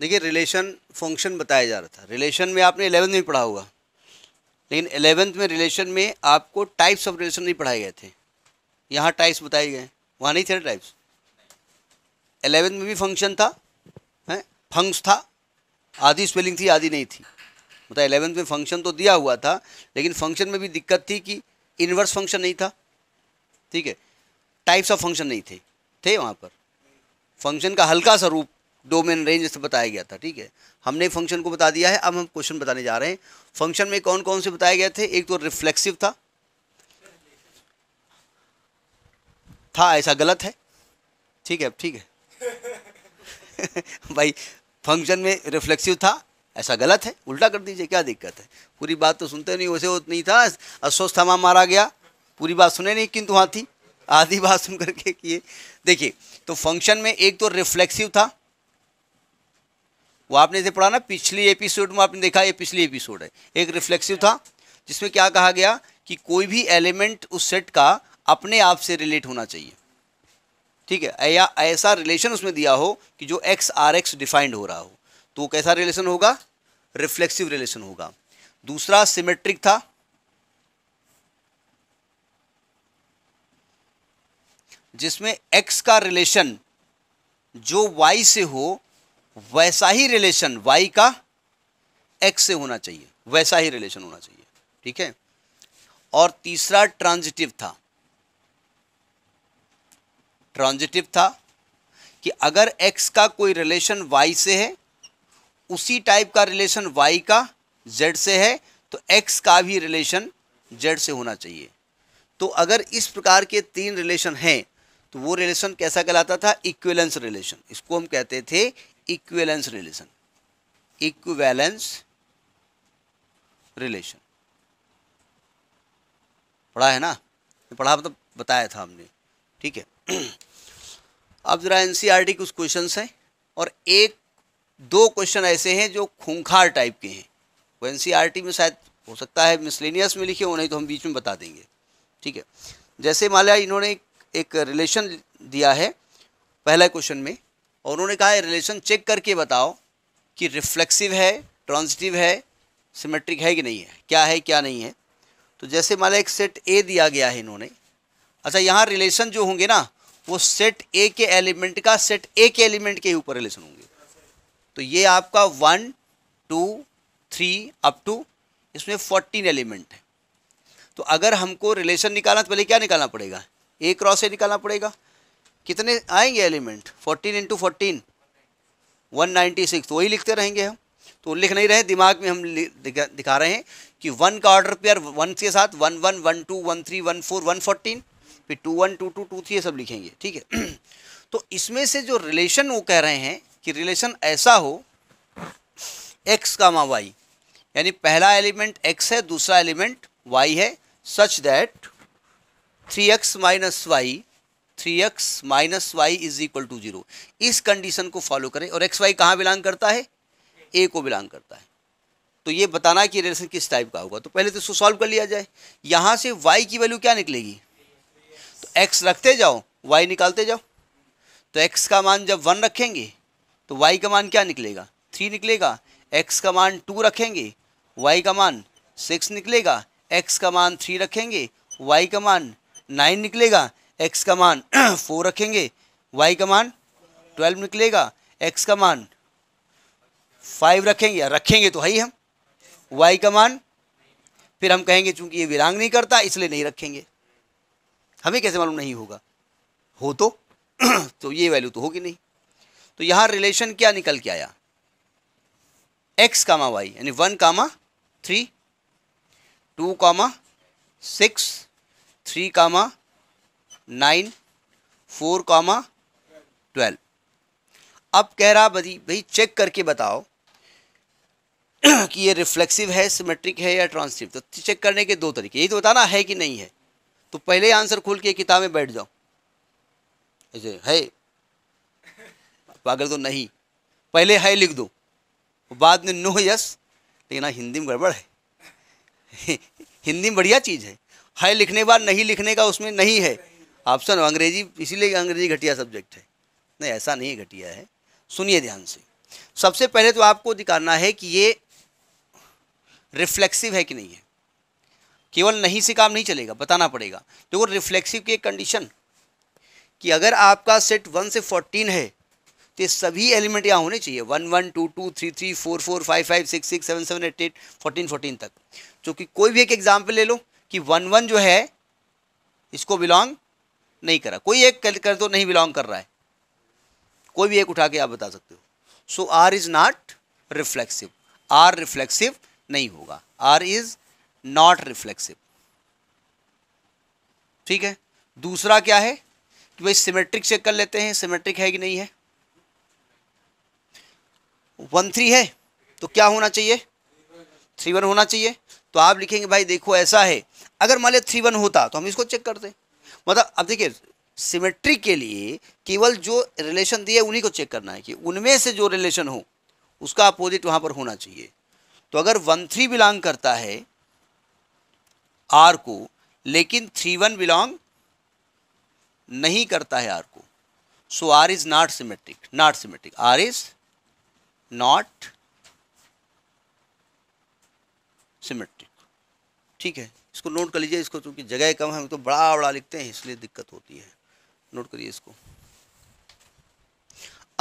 देखिए relation function बताया जा रहा था रिलेशन में आपने एलेवंथ में पढ़ा होगा लेकिन एलेवेंथ में रिलेशन में आपको टाइप्स ऑफ रिलेशन नहीं पढ़ाए गए थे यहाँ टाइप्स बताए गए वहाँ नहीं थे टाइप्स एलेवेंथ में भी फंक्शन था हैं फंक्स था आधी स्पेलिंग थी आधी नहीं थी मतलब एलेवेंथ में फंक्शन तो दिया हुआ था लेकिन फंक्शन में भी दिक्कत थी कि इन्वर्स फंक्शन नहीं था ठीक है टाइप्स ऑफ फंक्शन नहीं थे थे वहाँ पर फंक्शन का हल्का सा रूप डोमेन रेंज से बताया गया था ठीक है हमने फंक्शन को बता दिया है अब हम क्वेश्चन बताने जा रहे हैं फंक्शन में कौन कौन से बताए गए थे एक तो रिफ्लेक्सिव था था ऐसा गलत है ठीक है ठीक है भाई फंक्शन में रिफ्लेक्सिव था ऐसा गलत है उल्टा कर दीजिए क्या दिक्कत है पूरी बात तो सुनते नहीं वैसे वो नहीं था अस्वस्थमा मारा गया पूरी बात सुने नहीं किंतु हाँ थी आधी बात सुन करके किए देखिए तो फंक्शन में एक तो रिफ्लेक्सिव था वो आपने इसे पढ़ा ना पिछली एपिसोड में आपने देखा ये पिछली एपिसोड है एक रिफ्लेक्सिव था जिसमें क्या कहा गया कि कोई भी एलिमेंट उस सेट का अपने आप से रिलेट होना चाहिए ठीक है या ऐसा रिलेशन उसमें दिया हो कि जो एक्स आर एक्स डिफाइंड हो रहा हो तो कैसा रिलेशन होगा रिफ्लेक्सिव रिलेशन होगा दूसरा सिमेट्रिक था जिसमें एक्स का रिलेशन जो वाई से हो वैसा ही रिलेशन वाई का एक्स से होना चाहिए वैसा ही रिलेशन होना चाहिए ठीक है और तीसरा ट्रांजिटिव था ट्रांजिटिव था कि अगर एक्स का कोई रिलेशन वाई से है उसी टाइप का रिलेशन वाई का जेड से है तो एक्स का भी रिलेशन जेड से होना चाहिए तो अगर इस प्रकार के तीन रिलेशन हैं तो वो रिलेशन कैसा कहलाता था इक्वेलेंस रिलेशन इसको हम कहते थे इक्वेलेंस रिलेशन इक्वेलेंस रिलेशन पढ़ा है ना पढ़ा मतलब बताया था हमने ठीक है अब जरा एनसीईआरटी कुछ क्वेश्चन हैं और एक दो क्वेश्चन ऐसे हैं जो खूंखार टाइप के हैं वो एनसीईआरटी e में शायद हो सकता है मिसलेनियस में लिखे हो नहीं तो हम बीच में बता देंगे ठीक है जैसे मान लिया इन्होंने एक, एक रिलेशन दिया है पहला क्वेश्चन में और उन्होंने कहा रिलेशन चेक करके बताओ कि रिफ्लेक्सिव है ट्रांजिटिव है सिमेट्रिक है कि नहीं है क्या है क्या नहीं है तो जैसे माना एक सेट ए दिया गया है इन्होंने अच्छा यहाँ रिलेशन जो होंगे ना वो सेट ए के एलिमेंट का सेट ए के एलिमेंट के ऊपर रिलेशन होंगे तो ये आपका one two three up to इसमें फोर्टीन एलिमेंट है तो अगर हमको रिलेशन निकालना तो पहले क्या निकालना पड़ेगा ए क्रॉस ए निकालना पड़ेगा कितने आएंगे element fourteen into fourteen one ninety six वही लिखते रहेंगे हम तो लिख नहीं रहे दिमाग में हम दिखा, दिखा रहे हैं कि वन का ऑर्डर पेयर वन के साथ one one one two one three one four one fourteen फिर two one two two two three ये सब लिखेंगे ठीक है तो इसमें से जो रिलेशन वो कह रहे हैं कि रिलेशन ऐसा हो एक्स का मा वाई यानी पहला एलिमेंट एक्स है दूसरा एलिमेंट वाई है such that three x minus y three x minus y is equal to zero इस कंडीशन को फॉलो करें और एक्स वाई कहाँ बिलोंग करता है ए को बिलोंग करता है तो ये बताना कि रिलेशन किस टाइप का होगा तो पहले तो इसको सॉल्व कर लिया जाए यहाँ से वाई की वैल्यू क्या निकलेगी तो एक्स रखते जाओ वाई निकालते जाओ तो एक्स का मान जब वन रखेंगे तो वाई का मान क्या निकलेगा थ्री निकलेगा एक्स का मान टू रखेंगे वाई का मान सिक्स निकलेगा एक्स का मान थ्री रखेंगे वाई का मान नाइन निकलेगा एक्स का मान फोर रखेंगे वाई का मान ट्वेल्व निकलेगा एक्स का मान फाइव रखेंगे या रखेंगे तो है ही हम वाई का मान फिर हम कहेंगे चूंकि ये विरांग नहीं करता इसलिए नहीं रखेंगे हमें कैसे मालूम नहीं होगा हो तो तो ये वैल्यू तो होगी नहीं तो यहाँ रिलेशन क्या निकल के आया एक्स कामा वाई यानी one comma three two comma six three comma nine four comma twelve अब कह रहा भाई भाई चेक करके बताओ कि ये रिफ्लेक्सिव है सिमेट्रिक है या ट्रांसिटिव तो चेक करने के दो तरीके यही तो बताना है कि नहीं है तो पहले आंसर खोल के किताब में बैठ जाओ ऐसे है पागल तो नहीं पहले है लिख दो बाद में नो यस लेकिन हाँ हिंदी में गड़बड़ है हिंदी में बढ़िया चीज़ है है लिखने के बाद नहीं लिखने का उसमें नहीं है ऑप्शन अंग्रेजी इसीलिए अंग्रेजी घटिया सब्जेक्ट है नहीं ऐसा नहीं घटिया है सुनिए ध्यान से सबसे पहले तो आपको दिखाना है कि ये रिफ्लेक्सिव है कि नहीं है केवल नहीं से काम नहीं चलेगा बताना पड़ेगा तो वो रिफ्लेक्सिव की एक कंडीशन कि अगर आपका सेट वन से फोर्टीन है तो सभी एलिमेंट यहाँ होने चाहिए one one two two three three four four five five six six seven seven eight eight fourteen fourteen तक चूँकि कोई भी एक एग्जाम्पल ले लो कि वन वन जो है इसको बिलोंग नहीं करा कोई एक कर दो तो नहीं बिलोंग कर रहा है कोई भी एक उठा के आप बता सकते हो so R is not reflexive R reflexive नहीं होगा आर इज़ नॉट रिफ्लेक्सिव ठीक है दूसरा क्या है कि भाई सिमेट्रिक चेक कर लेते हैं सिमेट्रिक है कि नहीं है वन थ्री है तो क्या होना चाहिए थ्री वन होना चाहिए तो आप लिखेंगे भाई देखो ऐसा है अगर मान लिया थ्री वन होता तो हम इसको चेक करते मतलब अब देखिए सिमेट्री के लिए केवल जो रिलेशन दिए उन्हीं को चेक करना है कि उनमें से जो रिलेशन हो उसका अपोजिट वहां पर होना चाहिए तो अगर वन थ्री बिलोंग करता है आर को लेकिन थ्री वन बिलोंग नहीं करता है आर को so R is not symmetric not symmetric R is not symmetric ठीक है इसको नोट कर लीजिए इसको चूँकि जगह कम है तो बड़ा बड़ा लिखते हैं इसलिए दिक्कत होती है नोट करिए इसको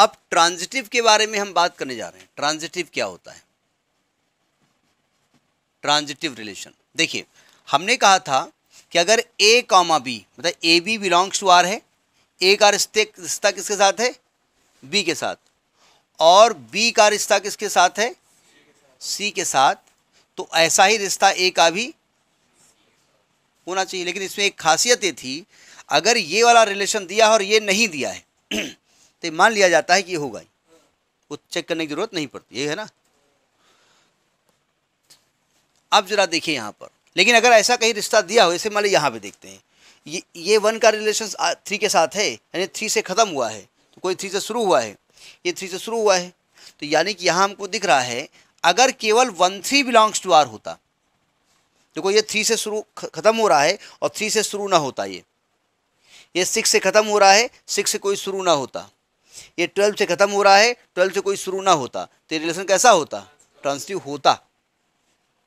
अब ट्रांजिटिव के बारे में हम बात करने जा रहे हैं ट्रांजिटिव क्या होता है ट्रांजिटिव रिलेशन देखिए हमने कहा था कि अगर ए कॉमा बी मतलब a B belongs to R है ए का रिश्ते रिश्ता किसके साथ है बी के साथ और बी का रिश्ता किसके साथ है सी के साथ तो ऐसा ही रिश्ता ए का भी होना चाहिए लेकिन इसमें एक खासियत ये थी अगर ये वाला रिलेशन दिया और ये नहीं दिया है तो मान लिया जाता है कि ये होगा ही वो चेक करने की ज़रूरत नहीं पड़ती ये है ना अब ज़रा देखिए यहाँ पर लेकिन अगर ऐसा कहीं रिश्ता दिया हो इसे मान लिया यहाँ पर देखते हैं ये ये वन का रिलेशन थ्री के साथ है यानी थ्री से ख़त्म हुआ है तो कोई थ्री से शुरू हुआ है ये थ्री से शुरू हुआ है तो यानी कि यहाँ हमको दिख रहा है अगर केवल one three belongs to R होता देखो ये थ्री से शुरू ख़त्म हो रहा है और थ्री से शुरू ना होता ये ये सिक्स से ख़त्म हो रहा है सिक्स से कोई शुरू ना होता ये ट्वेल्व से ख़त्म हो रहा है ट्वेल्व से कोई शुरू ना होता तो ये रिलेशन कैसा होता ट्रांसिटिव होता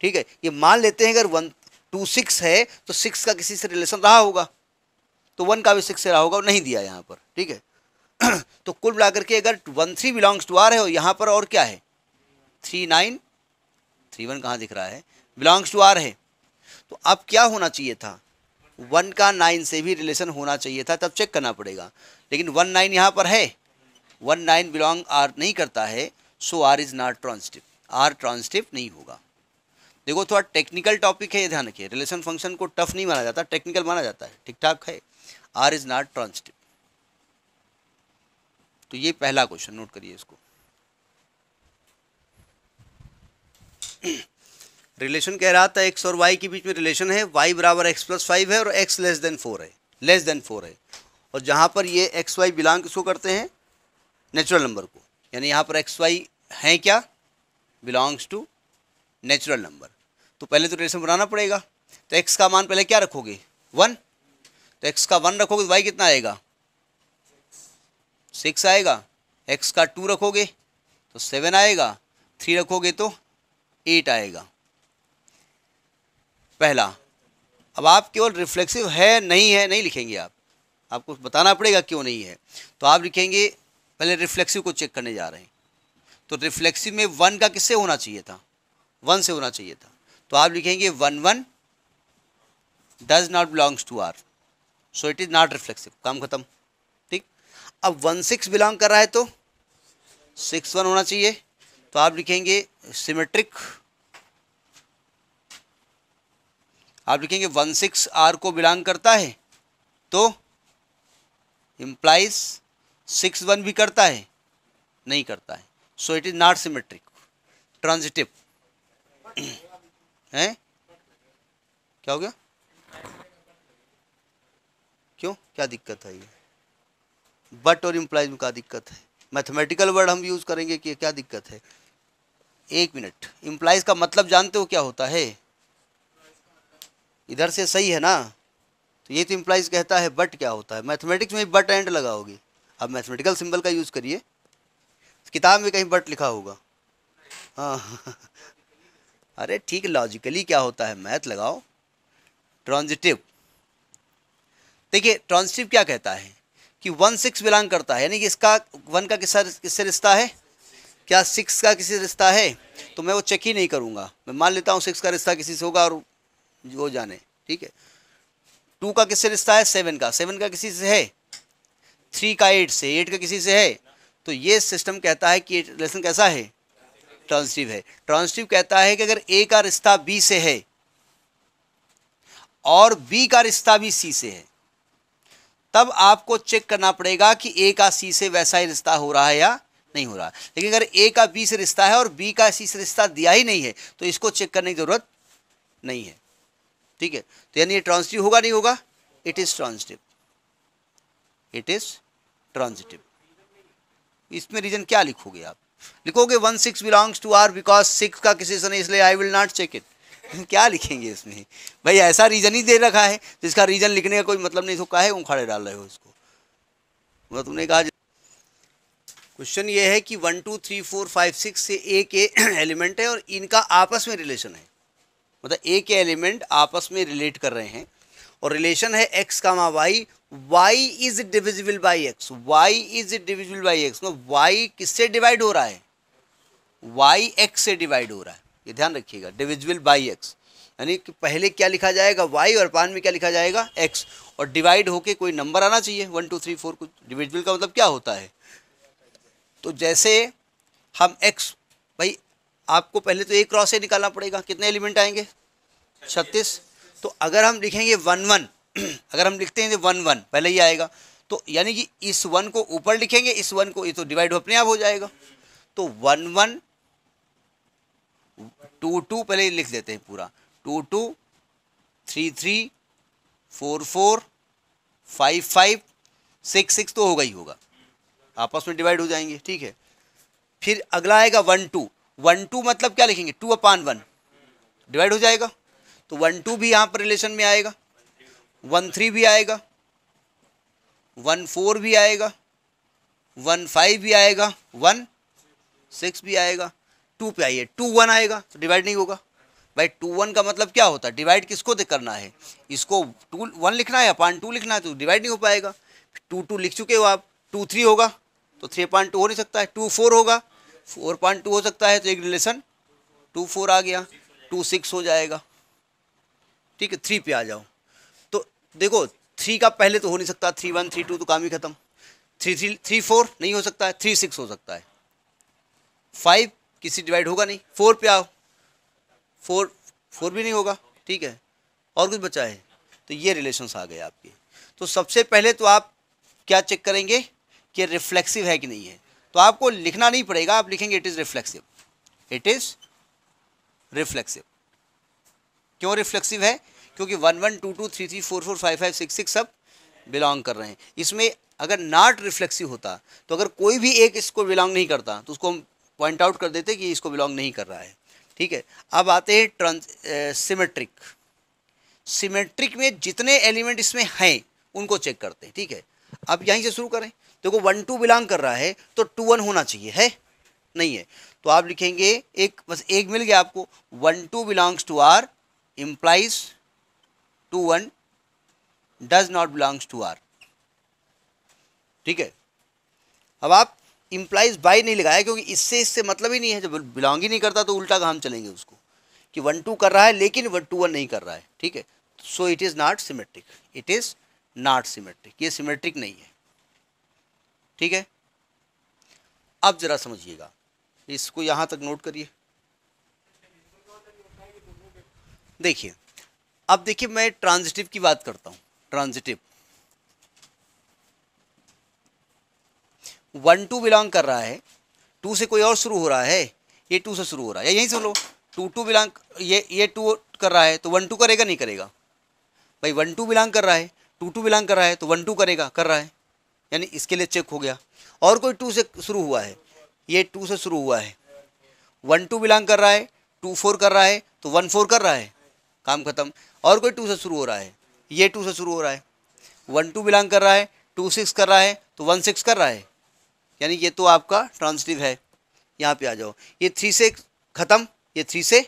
ठीक है ये मान लेते हैं अगर वन टू सिक्स है तो सिक्स का किसी से रिलेशन रहा होगा तो वन का भी सिक्स से रहा होगा और नहीं दिया यहाँ पर ठीक है तो कुल मिलाकर के अगर one three belongs to R है और यहाँ पर और क्या है थ्री नाइन थ्री वन कहाँ दिख रहा है बिलोंग्स टू आर है तो अब क्या होना चाहिए था वन का नाइन से भी रिलेशन होना चाहिए था तब चेक करना पड़ेगा लेकिन वन नाइन यहाँ पर है वन नाइन बिलोंग आर नहीं करता है so R is not transitive R transitive नहीं होगा देखो थोड़ा टेक्निकल टॉपिक है ये ध्यान रखिए रिलेशन फंक्शन को टफ नहीं माना जाता टेक्निकल माना जाता है ठीक ठाक है आर इज़ नॉट ट्रांसटिव तो ये पहला क्वेश्चन नोट करिए इसको रिलेशन कह रहा था एक्स और वाई के बीच में रिलेशन है वाई बराबर एक्स प्लस फाइव है और एक्स लेस देन फोर है लेस देन फोर है और जहाँ पर ये एक्स वाई बिलोंग किसको करते हैं नेचुरल नंबर को यानी यहाँ पर एक्स वाई हैं क्या बिलोंग्स टू नेचुरल नंबर तो पहले तो रिलेशन बनाना पड़ेगा तो एक्स का मान पहले क्या रखोगे वन तो एक्स का वन रखोगे तो वाई कितना आएगा सिक्स आएगा एक्स का टू रखोगे तो सेवन आएगा थ्री रखोगे तो एट आएगा पहला अब आप केवल रिफ्लेक्सिव है नहीं है नहीं लिखेंगे आप आपको बताना पड़ेगा क्यों नहीं है तो आप लिखेंगे पहले रिफ्लेक्सिव को चेक करने जा रहे हैं तो रिफ्लेक्सिव में वन का किससे होना चाहिए था वन से होना चाहिए था तो आप लिखेंगे one one does not belongs to R so it is not reflexive काम खत्म ठीक अब वन सिक्स बिलोंग कर रहा है तो सिक्स वन होना चाहिए तो आप लिखेंगे सिमेट्रिक आप लिखेंगे वन सिक्स आर को बिलोंग करता है तो इम्प्लाइज सिक्स वन भी करता है नहीं करता है so it is not symmetric transitive है क्या हो गया क्यों क्या दिक्कत है ये बट और इम्प्लाइज में क्या दिक्कत है मैथमेटिकल वर्ड हम यूज़ करेंगे कि क्या दिक्कत है एक मिनट इम्प्लाइज का मतलब जानते हो क्या होता है इधर से सही है ना तो ये तो इम्प्लाइज कहता है बट क्या होता है मैथमेटिक्स में बट एंड लगा होगी अब मैथमेटिकल सिंबल का यूज़ करिए किताब में कहीं बट लिखा होगा हाँ अरे ठीक लॉजिकली क्या होता है मैथ लगाओ ट्रांजिटिव देखिए ट्रांजिटिव क्या कहता है कि वन सिक्स बिलोंग करता है यानी कि इसका वन का किस किससे रिश्ता है क्या सिक्स का किसी रिश्ता है तो मैं वो चेक ही नहीं करूँगा मैं मान लेता हूँ सिक्स का रिश्ता किसी से होगा और वो जाने ठीक है टू का किससे रिश्ता है सेवन का सेवन का किसी से है थ्री का एट से एट का किसी से है तो ये सिस्टम कहता है कि रिलेशन कैसा है ट्रांसटिव है ट्रांसिटिव कहता है कि अगर ए का रिश्ता बी से है और बी का रिश्ता भी सी से है तब आपको चेक करना पड़ेगा कि ए का सी से वैसा ही रिश्ता हो रहा है या नहीं हो रहा लेकिन अगर ए का बी से रिश्ता है और बी का सी से रिश्ता दिया ही नहीं है तो इसको चेक करने की ज़रूरत नहीं है ठीक है तो यानी ये ट्रांसिटिव होगा नहीं होगा it is transitive it is transitive इसमें रीजन क्या लिखोगे आप लिखोगे one six belongs to R because six का किसी से नहीं इसलिए I will not check it क्या लिखेंगे इसमें भाई ऐसा रीजन ही दे रखा है जिसका रीजन लिखने का कोई मतलब नहीं तो काहे उखाड़े डाल रहे हो इसको मतलब तुमने कहा क्वेश्चन ये है कि one two three four five six से ए के एलिमेंट है और इनका आपस में रिलेशन है मतलब ए के एलिमेंट आपस में रिलेट कर रहे हैं और रिलेशन है x comma y y is divisible by x y is divisible by x मतलब वाई किससे डिवाइड हो रहा है वाई एक्स से डिवाइड हो रहा है ये ध्यान रखिएगा डिविजिबल बाई एक्स यानी कि पहले क्या लिखा जाएगा वाई और पान में क्या लिखा जाएगा एक्स और डिवाइड होके कोई नंबर आना चाहिए वन टू थ्री फोर कुछ डिविजिबल का मतलब क्या होता है तो जैसे हम एक्स आपको पहले तो एक क्रॉस से निकालना पड़ेगा कितने एलिमेंट आएंगे छत्तीस तो अगर हम लिखेंगे वन वन अगर हम लिखते हैं तो वन वन पहले ही आएगा तो यानी कि इस वन को ऊपर लिखेंगे इस वन को ये तो डिवाइड अपने आप हो जाएगा तो वन वन टू टू पहले लिख देते हैं पूरा two two three three four four five five six six तो होगा ही होगा आपस में डिवाइड हो जाएंगे ठीक है फिर अगला आएगा वन टू वन टू मतलब क्या लिखेंगे टू अपान वन डिवाइड हो जाएगा तो वन टू भी यहाँ पर रिलेशन में आएगा वन थ्री भी आएगा वन फोर भी आएगा वन फाइव भी आएगा वन सिक्स भी आएगा टू पे आइए टू वन आएगा तो डिवाइड नहीं होगा भाई टू वन का मतलब क्या होता है डिवाइड किसको करना है इसको टू वन लिखना है अपान टू लिखना है तो डिवाइड नहीं हो पाएगा टू टू लिख चुके हो आप टू थ्री होगा तो थ्री अपान टू हो नहीं सकता है टू फोर होगा फोर पॉइंट टू हो सकता है तो एक रिलेशन टू फोर आ गया टू सिक्स हो जाएगा ठीक है थ्री पे आ जाओ तो देखो थ्री का पहले तो हो नहीं सकता थ्री वन थ्री टू तो काम ही खत्म थ्री थ्री थ्री फोर नहीं हो सकता है थ्री सिक्स हो सकता है फाइव किसी डिवाइड होगा नहीं फोर पे आओ फोर फोर भी नहीं होगा ठीक है और कुछ बचा है तो ये रिलेशंस आ गए आपके तो सबसे पहले तो आप क्या चेक करेंगे कि रिफ्लेक्सिव है कि नहीं है तो आपको लिखना नहीं पड़ेगा आप लिखेंगे it is reflexive it is reflexive क्यों रिफ्लेक्सिव है क्योंकि one one two two three three four four five five six six सब बिलोंग कर रहे हैं इसमें अगर नॉट रिफ्लेक्सिव होता तो अगर कोई भी एक इसको बिलोंग नहीं करता तो उसको हम पॉइंट आउट कर देते कि इसको बिलोंग नहीं कर रहा है ठीक है अब आते हैं ट्रांस सिमेट्रिक सिमेट्रिक में जितने एलिमेंट इसमें हैं उनको चेक करते हैं ठीक है अब यहीं से शुरू करें देखो वन टू बिलोंग कर रहा है तो टू वन होना चाहिए है नहीं है तो आप लिखेंगे एक बस एक मिल गया आपको one two belongs to R implies two one does not belongs to R ठीक है अब आप इम्प्लाइज बाई नहीं लगाया क्योंकि इससे इससे मतलब ही नहीं है जब बिलोंग ही नहीं करता तो उल्टा काम चलेंगे उसको कि वन टू कर रहा है लेकिन वन टू वन नहीं कर रहा है ठीक है so it is not symmetric it is not symmetric ये सिमेट्रिक नहीं है ठीक है अब ज़रा समझिएगा इसको यहां तक नोट करिए देखिए अब देखिए मैं ट्रांजिटिव की बात करता हूं ट्रांजिटिव वन टू बिलोंग कर रहा है टू से कोई और शुरू हो रहा है ये टू से शुरू हो रहा है यहीं से लो टू टू बिलोंग ये ये टू कर रहा है तो वन टू करेगा नहीं करेगा भाई वन टू बिलोंग कर रहा है टू टू बिलोंग कर रहा है तो वन टू करेगा कर रहा है यानी इसके लिए चेक हो गया और कोई टू से शुरू हुआ है ये टू से शुरू हुआ है वन टू बिलोंग कर रहा है टू फोर कर रहा है तो वन फोर कर रहा है काम खत्म और कोई टू से शुरू हो रहा है ये टू से शुरू हो रहा है वन टू बिलोंग कर रहा है टू सिक्स कर रहा है तो वन सिक्स कर रहा है यानी ये तो आपका ट्रांसटिव है यहाँ पे आ जाओ ये थ्री से ख़त्म ये थ्री से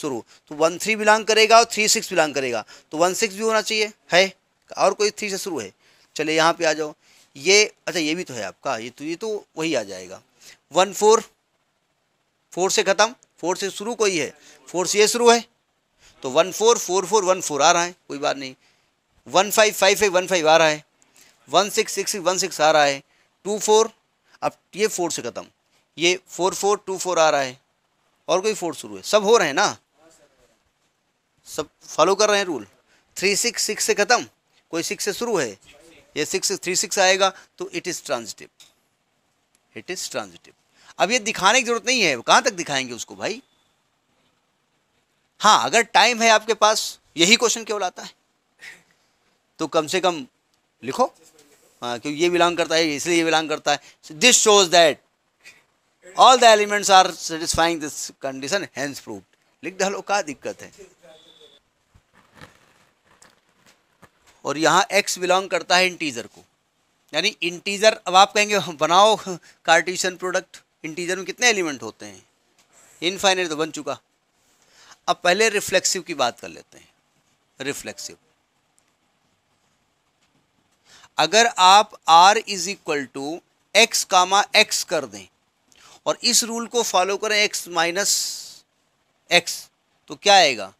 शुरू तो वन थ्री बिलोंग करेगा और थ्री सिक्स बिलोंग करेगा तो वन सिक्स भी होना चाहिए है और कोई थ्री से शुरू है चलिए यहाँ पे आ जाओ ये अच्छा ये भी तो है आपका ये तो ये तो वही आ जाएगा वन फोर फोर से ख़त्म फोर से शुरू कोई है फोर से ये शुरू है तो one four four four one four आ रहा है कोई बात नहीं one five five five one five आ रहा है one six six one six आ रहा है टू फोर अब ये फोर से ख़त्म ये फोर फोर टू फोर आ रहा है और कोई फोर शुरू है सब हो रहे हैं ना सब फॉलो कर रहे हैं रूल थ्री सिक्स सिक्स से ख़त्म कोई सिक्स से शुरू है ये सिक्स सिक्स थ्री सिक्स आएगा तो it is transitive it is transitive अब ये दिखाने की जरूरत नहीं है कहाँ तक दिखाएंगे उसको भाई हाँ अगर टाइम है आपके पास यही क्वेश्चन केवल आता है तो कम से कम लिखो हाँ क्योंकि ये बिलोंग करता है इसलिए ये बिलोंग करता है this shows that all the elements are satisfying this condition hence proof लिख डालो क्या दिक्कत है और यहाँ एक्स बिलोंग करता है इंटीज़र को यानी इंटीज़र अब आप कहेंगे बनाओ कार्टिशन प्रोडक्ट इंटीज़र में कितने एलिमेंट होते हैं इनफाइनाइट तो बन चुका अब पहले रिफ्लेक्सिव की बात कर लेते हैं रिफ्लेक्सिव अगर आप r is equal to x comma x कर दें और इस रूल को फॉलो करें x माइनस एक्स तो क्या आएगा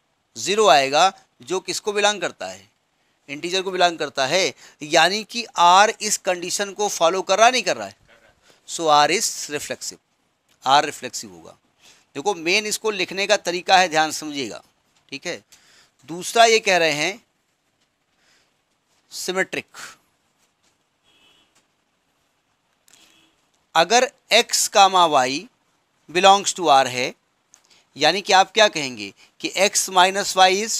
ज़ीरो आएगा जो किसको बिलोंग करता है इंटीजर को बिलोंग करता है यानी कि आर इस कंडीशन को फॉलो कर रहा नहीं कर रहा है so R is reflexive R reflexive होगा देखो मेन इसको लिखने का तरीका है ध्यान समझिएगा ठीक है दूसरा ये कह रहे हैं सिमेट्रिक अगर x comma y belongs to R है यानी कि आप क्या कहेंगे कि x minus y is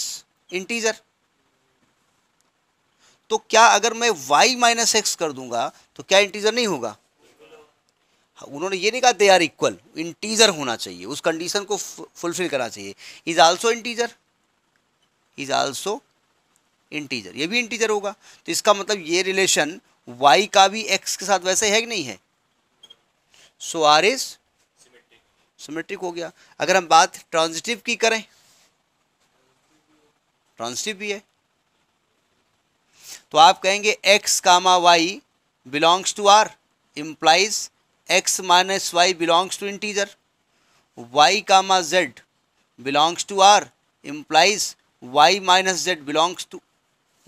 integer तो क्या अगर मैं वाई माइनस एक्स कर दूंगा तो क्या इंटीजर नहीं होगा हाँ, उन्होंने ये नहीं कहा दे आर इक्वल इंटीजर होना चाहिए उस कंडीशन को फुलफिल करना चाहिए is also integer is also integer ये भी इंटीजर होगा तो इसका मतलब ये रिलेशन वाई का भी एक्स के साथ वैसे है कि नहीं है सो आर इज सिमेट्रिक हो गया अगर हम बात ट्रांजिटिव की करें ट्रांजिटिव भी है तो आप कहेंगे x comma y belongs to R implies x minus y belongs to integer y comma z belongs to R implies y minus z belongs to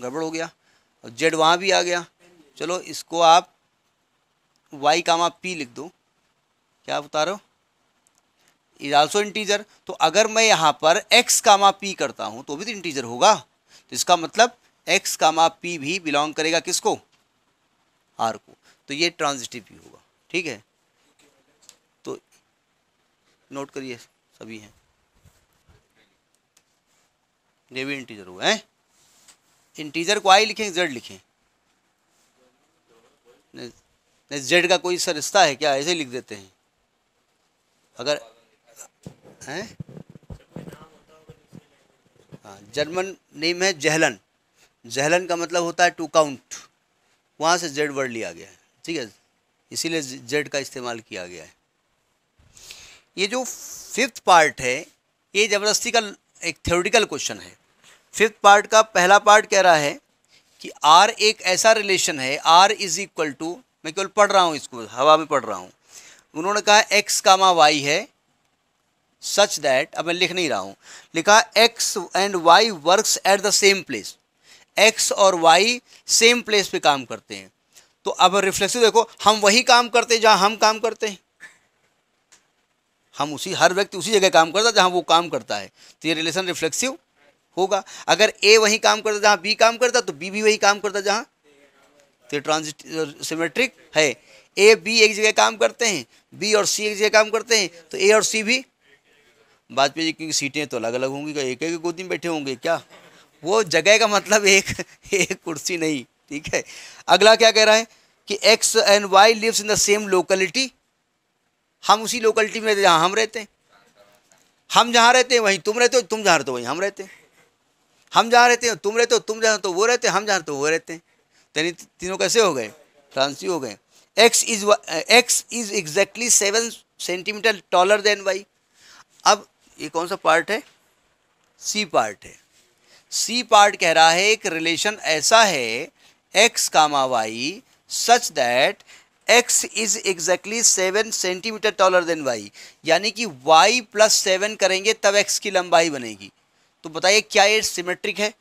गड़बड़ हो गया और जेड वहाँ भी आ गया चलो इसको आप वाई कामा पी लिख दो क्या आप उतारो इज आल्सो इंटीजर तो अगर मैं यहाँ पर एक्स कामा पी करता हूँ तो भी तो इंटीजर होगा तो इसका मतलब एक्स कामा पी भी बिलोंग करेगा किसको आर को तो ये ट्रांजिटिव भी होगा ठीक है तो नोट करिए सभी हैं ये भी इंटीजर हुआ है इंटीजर को आई लिखें जेड लिखें नहीं जेड का कोई रिश्ता है क्या ऐसे लिख देते हैं अगर हैं हाँ जर्मन नेम है जहलन जहलन का मतलब होता है टू काउंट वहाँ से जेड वर्ड लिया गया है ठीक है इसीलिए जेड का इस्तेमाल किया गया है ये जो फिफ्थ पार्ट है ये ज़बरदस्ती का एक थ्योरेटिकल क्वेश्चन है फिफ्थ पार्ट का पहला पार्ट कह रहा है कि आर एक ऐसा रिलेशन है आर इज़ इक्वल टू मैं केवल पढ़ रहा हूँ इसको हवा में पढ़ रहा हूँ उन्होंने कहा एक्स कामा वाई है सच दैट अब मैं लिख नहीं रहा हूँ लिखा x and y works at the same place x और वाई सेम प्लेस पे काम करते हैं तो अब रिफ्लेक्सिव देखो हम वही काम करते हैं हम काम करते हैं हम उसी हर व्यक्ति उसी जगह काम करता है वो काम करता है तो ये रिलेशन रिफ्लेक्सिव होगा अगर ए वही काम करता जहां बी काम करता तो बी भी वही काम करता जहां तो ट्रांजिट सिमेट्रिक है ए बी एक जगह काम करते हैं बी और सी एक जगह काम करते हैं तो ए और सी भी वाजपेयी जी क्योंकि सीटें तो अलग अलग होंगी एक एक गोदी में बैठे होंगे क्या वो जगह का मतलब एक एक कुर्सी नहीं ठीक है अगला क्या कह रहा है कि x and y lives in the same locality हम उसी लोकलिटी में जहाँ हम रहते हैं हम जहाँ रहते हैं वहीं तुम रहते हो तुम जहाँ रहते हो वहीं हम रहते हैं हम जहाँ रहते हैं तुम रहते हो तुम जहाँ तो वो रहते हम जहाँ तो वो रहते हैं तो यानी तीनों कैसे हो गए ट्रांसी हो गए x is x is exactly seven centimetre taller than y अब ये कौन सा पार्ट है सी पार्ट है सी पार्ट कह रहा है एक रिलेशन ऐसा है x comma y such that x is exactly seven centimetre taller than y यानी कि वाई प्लस सेवन करेंगे तब एक्स की लंबाई बनेगी तो बताइए क्या ये सिमेट्रिक है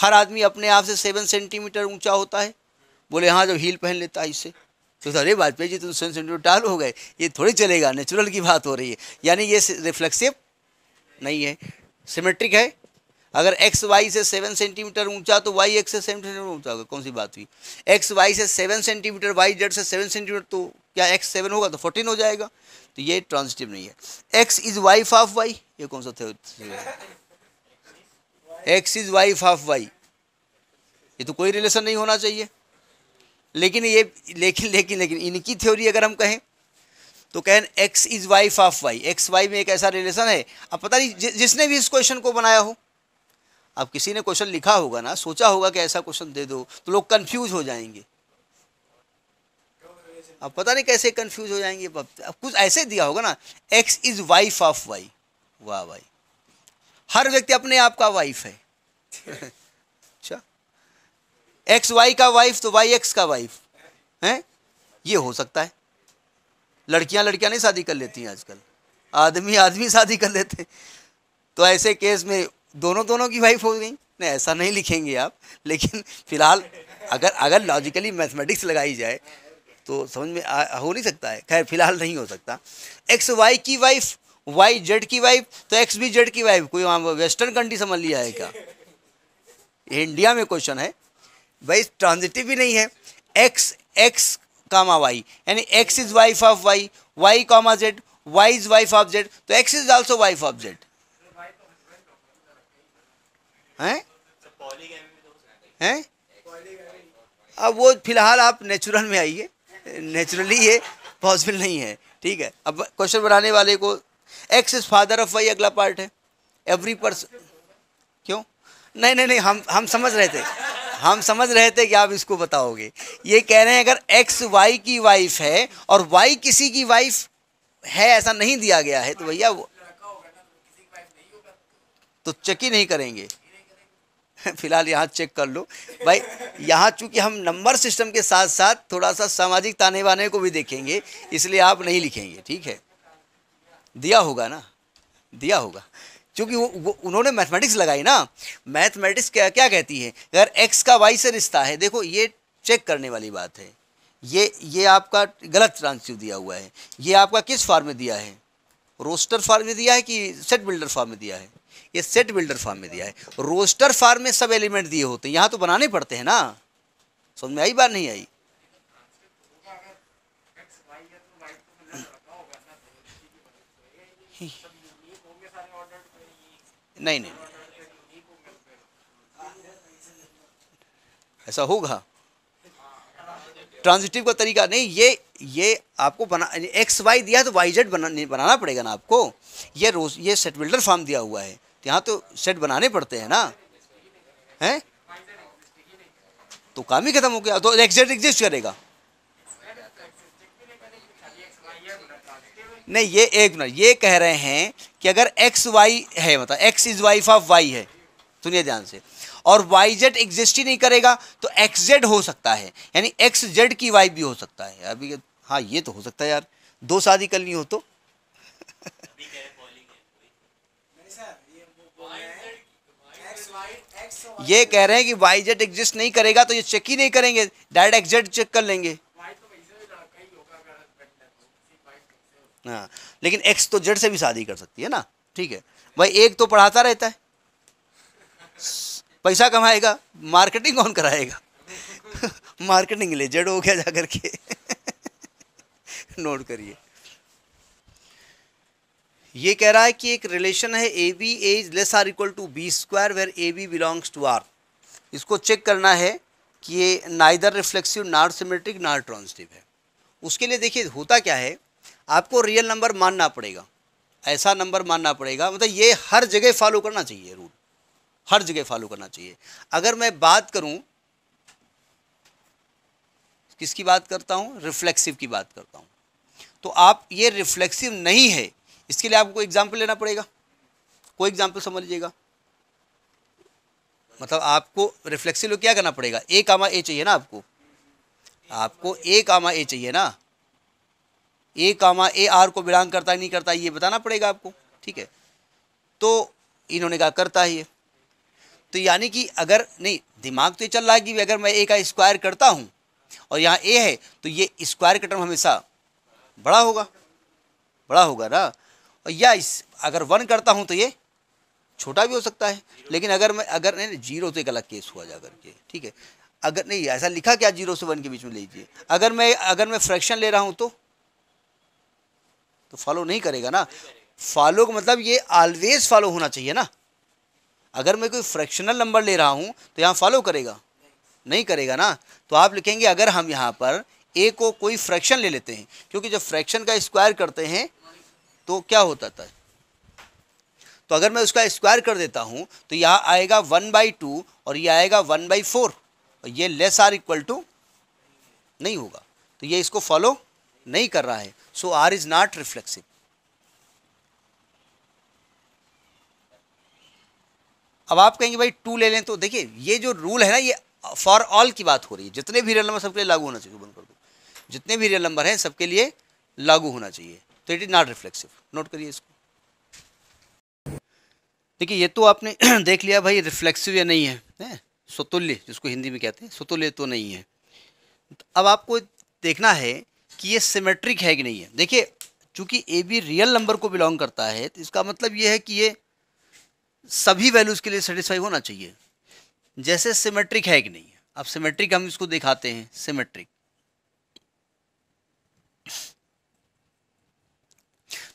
हर आदमी अपने आप से सेवन सेंटीमीटर ऊंचा होता है बोले हाँ जब हील पहन लेता है इससे तो अरे वाजपेयी जी तुम सेवन सेंटीमीटर टाल हो गए ये थोड़ी चलेगा नेचुरल की बात हो रही है यानी ये रिफ्लेक्सिव नहीं है सिमेट्रिक है अगर एक्स वाई से सेवन सेंटीमीटर ऊंचा तो वाई एक्स से सेवन सेंटीमीटर ऊंचा होगा कौन सी बात हुई एक्स वाई से सेवन सेंटीमीटर वाई जेड से सेवन सेंटीमीटर तो क्या एक्स सेवन होगा तो फोर्टीन हो जाएगा तो ये ट्रांजिटिव नहीं है x is wife of y ये कौन सा theory x is wife of y ये तो कोई रिलेशन नहीं होना चाहिए लेकिन ये लेकिन लेकिन लेकिन इनकी थ्योरी अगर हम कहें तो कहें x is wife of y x y में एक ऐसा रिलेशन है अब पता नहीं जि, जिसने भी इस क्वेश्चन को बनाया हो अब किसी ने क्वेश्चन लिखा होगा ना सोचा होगा कि ऐसा क्वेश्चन दे दो तो लोग कन्फ्यूज हो जाएंगे अब पता नहीं कैसे कन्फ्यूज हो जाएंगे अब कुछ ऐसे दिया होगा ना x is wife of y वाह वाई हर व्यक्ति अपने आप का वाइफ है अच्छा एक्स वाई का वाइफ तो वाई एक्स का वाइफ है ये हो सकता है लड़कियां लड़कियां नहीं शादी कर लेती हैं आजकल आदमी आदमी शादी कर लेते तो ऐसे केस में दोनों दोनों की वाइफ हो गई नहीं ऐसा नहीं लिखेंगे आप लेकिन फिलहाल अगर अगर लॉजिकली मैथमेटिक्स लगाई जाए तो समझ में आ, हो नहीं सकता है खैर फिलहाल नहीं हो सकता एक्स वाई की वाइफ वाई जेड की वाइफ तो एक्स भी जेड की वाइफ कोई वहाँ वेस्टर्न कंट्री समझ लिया है क्या इंडिया में क्वेश्चन है भाई ट्रांजिटिव भी नहीं है एक्स एक्स कामा वाई यानी x is wife of y y comma z y is wife of z तो x is also wife of z हैं अच्छा, हैं अब वो फिलहाल आप नेचुरल में आइए नेचुरली ये पॉसिबल नहीं है ठीक है अब क्वेश्चन बनाने वाले को x is father of y अगला पार्ट है एवरी पर्सन क्यों नहीं नहीं नहीं हम हम समझ रहे थे हम समझ रहे थे कि आप इसको बताओगे ये कह रहे हैं अगर एक्स वाई की वाइफ है और वाई किसी की वाइफ है ऐसा नहीं दिया गया है तो भैया वो तो चेक तो ही नहीं करेंगे फिलहाल यहाँ चेक कर लो भाई यहाँ चूँकि हम नंबर सिस्टम के साथ साथ थोड़ा सा सामाजिक ताने बाने को भी देखेंगे इसलिए आप नहीं लिखेंगे ठीक है दिया होगा ना दिया होगा क्योंकि वो, वो उन्होंने मैथमेटिक्स लगाई ना मैथमेटिक्स क्या क्या कहती है अगर एक्स का वाई से रिश्ता है देखो ये चेक करने वाली बात है ये ये आपका गलत ट्रांसिव दिया हुआ है ये आपका किस फॉर्म में दिया है रोस्टर फार्म में दिया है कि सेट बिल्डर फार्म में दिया है ये सेट बिल्डर फार्म में दिया है रोस्टर फार्म में सब एलिमेंट दिए होते हैं यहाँ तो बनाने पड़ते हैं ना समझ में आई बात नहीं आई नहीं नहीं ऐसा होगा ट्रांजिटिव का तरीका नहीं ये ये आपको बना एक्स वाई दिया तो वाई जेड बना, बनाना पड़ेगा ना आपको ये रोज ये सेट बिल्डर फॉर्म दिया हुआ है तो यहाँ तो सेट बनाने पड़ते हैं ना हैं तो काम ही खत्म हो गया तो एग्जेट एग्जिस्ट करेगा नहीं ये एक मिनट ये कह रहे हैं कि अगर एक्स वाई है मतलब x is wife of y है सुनिए ध्यान से और वाई जेड एग्जिस्ट ही नहीं करेगा तो एक्स जेड हो सकता है यानी एक्स जेड की वाई भी हो सकता है अभी हाँ ये तो हो सकता है यार दो शादी करनी हो तो ये कह रहे हैं कि वाई जेड एग्जिस्ट नहीं करेगा तो ये चेक ही नहीं करेंगे डायरेक्ट एग्जेट चेक कर लेंगे हाँ लेकिन एक्स तो जेड से भी शादी कर सकती है ना ठीक है भाई एक तो पढ़ाता रहता है पैसा कमाएगा मार्केटिंग कौन कराएगा मार्केटिंग ले जेड हो गया जा करके नोट करिए ये कह रहा है कि एक रिलेशन है a b a is less or equal to b square where a B belongs to R इसको चेक करना है कि ये neither reflexive nor symmetric nor transitive है उसके लिए देखिए होता क्या है आपको रियल नंबर मानना पड़ेगा ऐसा नंबर मानना पड़ेगा मतलब ये हर जगह फॉलो करना चाहिए रूल हर जगह फॉलो करना चाहिए अगर मैं बात करूँ किसकी बात करता हूँ रिफ्लेक्सिव की बात करता हूँ तो आप ये रिफ्लेक्सिव नहीं है इसके लिए आपको एग्जाम्पल लेना पड़ेगा कोई एग्जाम्पल समझ लीजिएगा मतलब आपको रिफ्लेक्सिव क्या करना पड़ेगा ए कामा ए चाहिए ना आपको आपको ए कामा ए चाहिए ना ए कामा ए आर को बिलोंग करता है नहीं करता है ये बताना पड़ेगा आपको ठीक है तो इन्होंने कहा करता है ये तो यानी कि अगर नहीं दिमाग तो ये चल रहा है कि अगर मैं ए का स्क्वायर करता हूँ और यहाँ ए है तो ये स्क्वायर का टर्म हमेशा बड़ा होगा बड़ा होगा ना या इस अगर वन करता हूँ तो ये छोटा भी हो सकता है लेकिन अगर मैं अगर नहीं जीरो तो एक अलग केस हुआ जा करके ठीक है अगर नहीं ऐसा लिखा क्या जीरो से वन के बीच में लीजिए अगर मैं अगर मैं फ्रैक्शन ले रहा हूँ तो तो फॉलो नहीं करेगा ना फॉलो का मतलब ये ऑलवेज फॉलो होना चाहिए ना अगर मैं कोई फ्रैक्शनल नंबर ले रहा हूँ तो यहाँ फॉलो करेगा नहीं करेगा ना तो आप लिखेंगे अगर हम यहाँ पर ए को कोई फ्रैक्शन ले लेते हैं क्योंकि जब फ्रैक्शन का स्क्वायर करते हैं तो क्या होता था तो अगर मैं उसका स्क्वायर कर देता हूँ तो यहाँ आएगा वन बाई टू और ये आएगा वन बाई फोर और ये लेस आर इक्वल टू नहीं होगा तो ये इसको फॉलो नहीं कर रहा है so R is not reflexive अब आप कहेंगे भाई टू ले लें तो देखिए ये जो रूल है ना ये फॉर ऑल की बात हो रही है जितने भी रियल नंबर सबके लिए लागू होना चाहिए बंद कर दो जितने भी रियल नंबर हैं सबके लिए लागू होना चाहिए तो it is not reflexive note करिए इसको देखिए ये तो आपने देख लिया भाई रिफ्लेक्सिव या नहीं है, स्वतुल्य सुतुल्य जिसको हिंदी में कहते हैं सुतुल्य तो नहीं है अब आपको देखना है कि ये सिमेट्रिक है कि नहीं है देखिए चूंकि ए बी रियल नंबर को बिलोंग करता है तो इसका मतलब ये है कि ये सभी वैल्यूज़ के लिए सेटिस्फाई होना चाहिए जैसे सिमेट्रिक है कि नहीं है अब सिमेट्रिक हम इसको दिखाते हैं सिमेट्रिक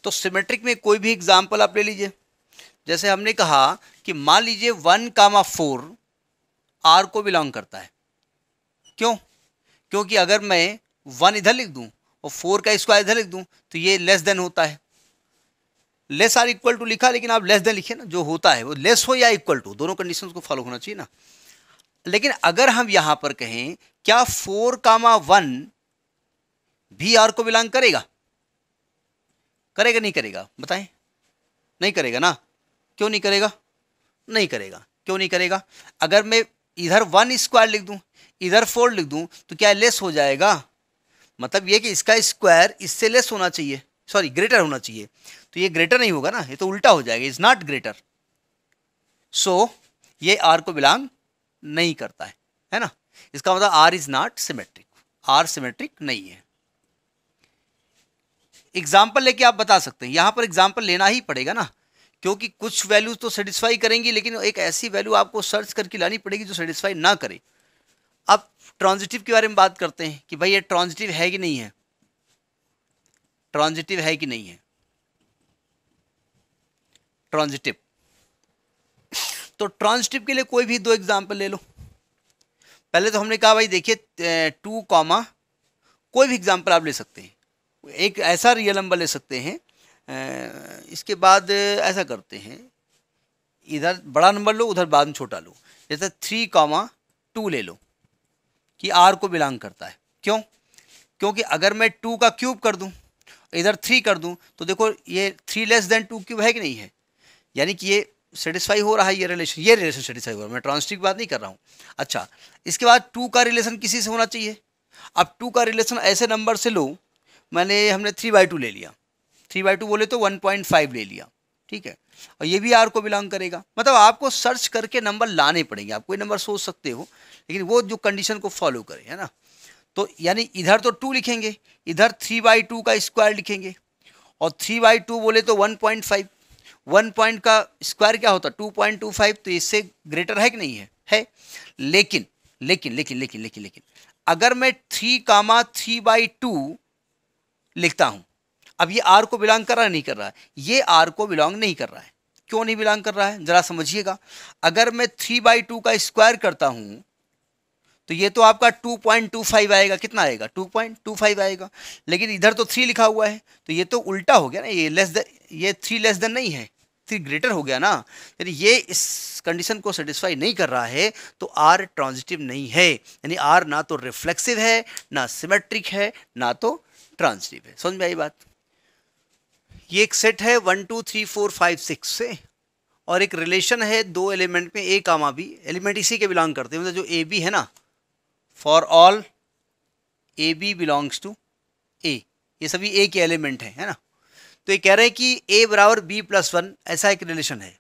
तो सिमेट्रिक में कोई भी एग्जाम्पल आप ले लीजिए जैसे हमने कहा कि मान लीजिए वन कामा फोर आर को बिलोंग करता है क्यों क्योंकि अगर मैं वन इधर लिख दूं और फोर का स्क्वायर इधर लिख दूं तो ये लेस देन होता है लेस आर इक्वल टू लिखा लेकिन आप लेस देन लिखे ना जो होता है वो लेस हो या इक्वल टू दोनों कंडीशन को फॉलो होना चाहिए ना लेकिन अगर हम यहां पर कहें क्या फोर कामा वन भी आर को बिलोंग करेगा करेगा नहीं करेगा बताएं नहीं करेगा ना क्यों नहीं करेगा नहीं करेगा क्यों नहीं करेगा अगर मैं इधर वन स्क्वायर लिख दूं इधर फोर लिख दूं तो क्या लेस हो जाएगा मतलब ये कि इसका स्क्वायर इससे लेस होना चाहिए सॉरी ग्रेटर होना चाहिए तो ये ग्रेटर नहीं होगा ना ये तो उल्टा हो जाएगा इज नॉट ग्रेटर सो ये आर को बिलोंग नहीं करता है है ना इसका मतलब R is not symmetric R symmetric नहीं है एग्जाम्पल लेके आप बता सकते हैं यहाँ पर एग्जाम्पल लेना ही पड़ेगा ना क्योंकि कुछ वैल्यूज तो सेटिस्फाई करेंगी लेकिन एक ऐसी वैल्यू आपको सर्च करके लानी पड़ेगी जो सेटिस्फाई ना करे अब ट्रांजिटिव के बारे में बात करते हैं कि भाई ये ट्रांजिटिव है कि नहीं है ट्रांजिटिव है कि नहीं है ट्रांजिटिव तो ट्रांजिटिव के लिए कोई भी दो एग्जाम्पल ले लो पहले तो हमने कहा भाई देखिए टू कॉमा कोई भी एग्जाम्पल आप ले सकते हैं एक ऐसा रियल नंबर ले सकते हैं इसके बाद ऐसा करते हैं इधर बड़ा नंबर लो उधर बाद में छोटा लो जैसे थ्री कॉमा टू ले लो कि आर को बिलोंग करता है क्यों क्योंकि अगर मैं टू का क्यूब कर दूं इधर थ्री कर दूं तो देखो ये three less than two cube है कि नहीं है यानी कि ये सेटिस्फाई हो रहा है ये रिलेशन ये रिलेशन सेटिस्फाई हो रहा है मैं ट्रांसटिक की बात नहीं कर रहा हूँ अच्छा इसके बाद टू का रिलेशन किसी से होना चाहिए अब टू का रिलेशन ऐसे नंबर से लो मैंने हमने थ्री बाई टू ले लिया थ्री बाई टू बोले तो वन पॉइंट फाइव ले लिया ठीक है और ये भी आर को बिलोंग करेगा मतलब आपको सर्च करके नंबर लाने पड़ेंगे आप कोई नंबर सोच सकते हो लेकिन वो जो कंडीशन को फॉलो करें है ना तो यानी इधर तो टू लिखेंगे इधर थ्री बाई टू का स्क्वायर लिखेंगे और थ्री बाई टू बोले तो one point five one point का स्क्वायर क्या होता है टू पॉइंट टू फाइव तो इससे ग्रेटर है कि नहीं है है लेकिन लेकिन लेकिन लेकिन लेकिन लेकिन अगर मैं three comma three by two लिखता हूँ अब ये आर को बिलोंग कर रहा है नहीं कर रहा है ये आर को बिलोंग नहीं कर रहा है क्यों नहीं बिलोंग कर रहा है ज़रा समझिएगा अगर मैं थ्री बाई टू का स्क्वायर करता हूँ तो ये तो आपका टू पॉइंट टू फाइव आएगा कितना आएगा टू पॉइंट टू फाइव आएगा लेकिन इधर तो थ्री लिखा हुआ है तो ये तो उल्टा हो गया ना ये लेस देन ये थ्री लेस देन नहीं है थ्री ग्रेटर हो गया ना यानी ये इस कंडीशन को सेटिस्फाई नहीं कर रहा है तो आर ट्रांजिटिव नहीं है यानी आर ना तो रिफ्लेक्सिव है ना सिमेट्रिक है ना तो ट्रांसडीप है समझ में आई बात ये एक सेट है one two three four five six से और एक रिलेशन है दो एलिमेंट में ए कामा बी एलिमेंट इसी के बिलोंग करते हैं मतलब जो ए बी है ना for all A B belongs to A ये सभी ए के एलिमेंट हैं है ना तो ये कह रहे हैं कि ए बराबर बी प्लस वन ऐसा एक रिलेशन है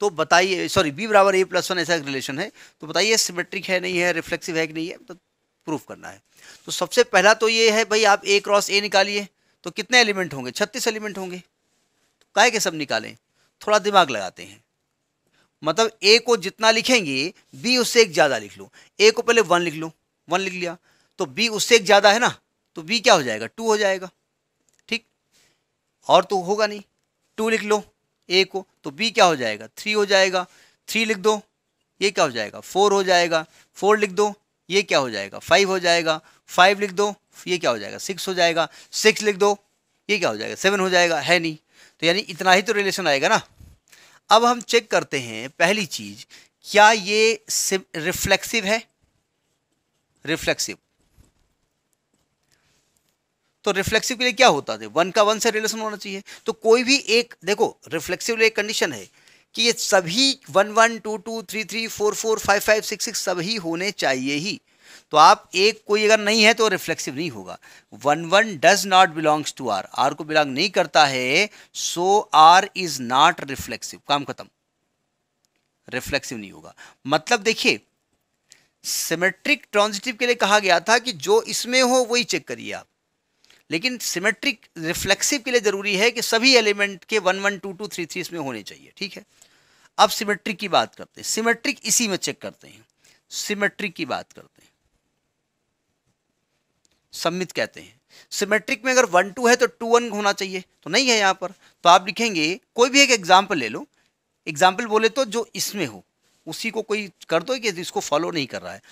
तो बताइए सॉरी बी बराबर ए प्लस वन ऐसा एक रिलेशन है तो बताइए सिमेट्रिक है नहीं है रिफ्लेक्सिव है कि नहीं है तो प्रूफ करना है तो सबसे पहला तो ये है भाई आप ए क्रॉस ए निकालिए तो कितने एलिमेंट होंगे छत्तीस एलिमेंट होंगे तो काय के सब निकालें थोड़ा दिमाग लगाते हैं मतलब ए को जितना लिखेंगे बी उससे एक ज़्यादा लिख लो ए को पहले वन लिख लो वन लिख लिया तो बी उससे एक ज़्यादा है ना तो बी क्या हो जाएगा टू हो जाएगा ठीक और तो होगा नहीं टू लिख लो ए को तो बी क्या हो जाएगा थ्री हो जाएगा थ्री लिख दो ये क्या हो जाएगा फोर हो जाएगा फोर लिख दो ये क्या हो जाएगा फाइव हो जाएगा फाइव लिख दो ये क्या हो जाएगा सिक्स हो जाएगा सिक्स लिख दो ये क्या हो जाएगा सेवन हो जाएगा है नहीं तो यानी इतना ही तो रिलेशन आएगा ना अब हम चेक करते हैं पहली चीज़ क्या ये रिफ्लेक्सिव है रिफ्लेक्सिव तो रिफ्लेक्सिव के लिए क्या होता है वन का वन से रिलेशन होना चाहिए तो कोई भी एक देखो रिफ्लेक्सिव एक कंडीशन है कि ये सभी one one two two three three four four five five six six सभी होने चाहिए ही तो आप एक कोई अगर नहीं है तो रिफ्लेक्सिव नहीं होगा one one does not belongs to R R को बिलोंग नहीं करता है so R is not reflexive काम खत्म रिफ्लेक्सिव नहीं होगा मतलब देखिए सिमेट्रिक ट्रांजिटिव के लिए कहा गया था कि जो इसमें हो वही चेक करिए आप लेकिन सिमेट्रिक रिफ्लेक्सिव के लिए ज़रूरी है कि सभी एलिमेंट के one one two two three three इसमें होने चाहिए ठीक है अब सिमेट्रिक की बात करते हैं सिमेट्रिक इसी में चेक करते हैं सिमेट्रिक की बात करते हैं सम्मित कहते हैं सिमेट्रिक में अगर वन टू है तो टू वन होना चाहिए तो नहीं है यहां पर तो आप लिखेंगे कोई भी एक एग्जाम्पल ले लो एग्जाम्पल बोले तो जो इसमें हो उसी को कोई कर दो कि इसको फॉलो नहीं कर रहा है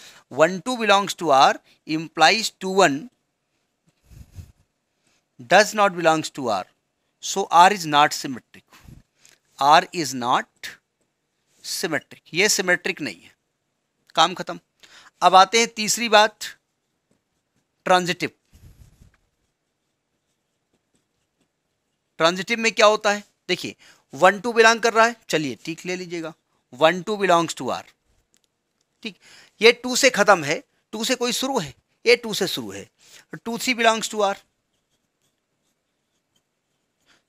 one two belongs to R implies two one does not belongs to R so R is not symmetric R is not symmetric ये सिमेट्रिक नहीं है काम खत्म अब आते हैं तीसरी बात ट्रांजिटिव ट्रांजिटिव में क्या होता है देखिए वन टू बिलोंग कर रहा है चलिए ठीक ले लीजिएगा one two belongs to R ठीक ये टू से ख़त्म है टू से कोई शुरू है ये टू से शुरू है two three belongs to R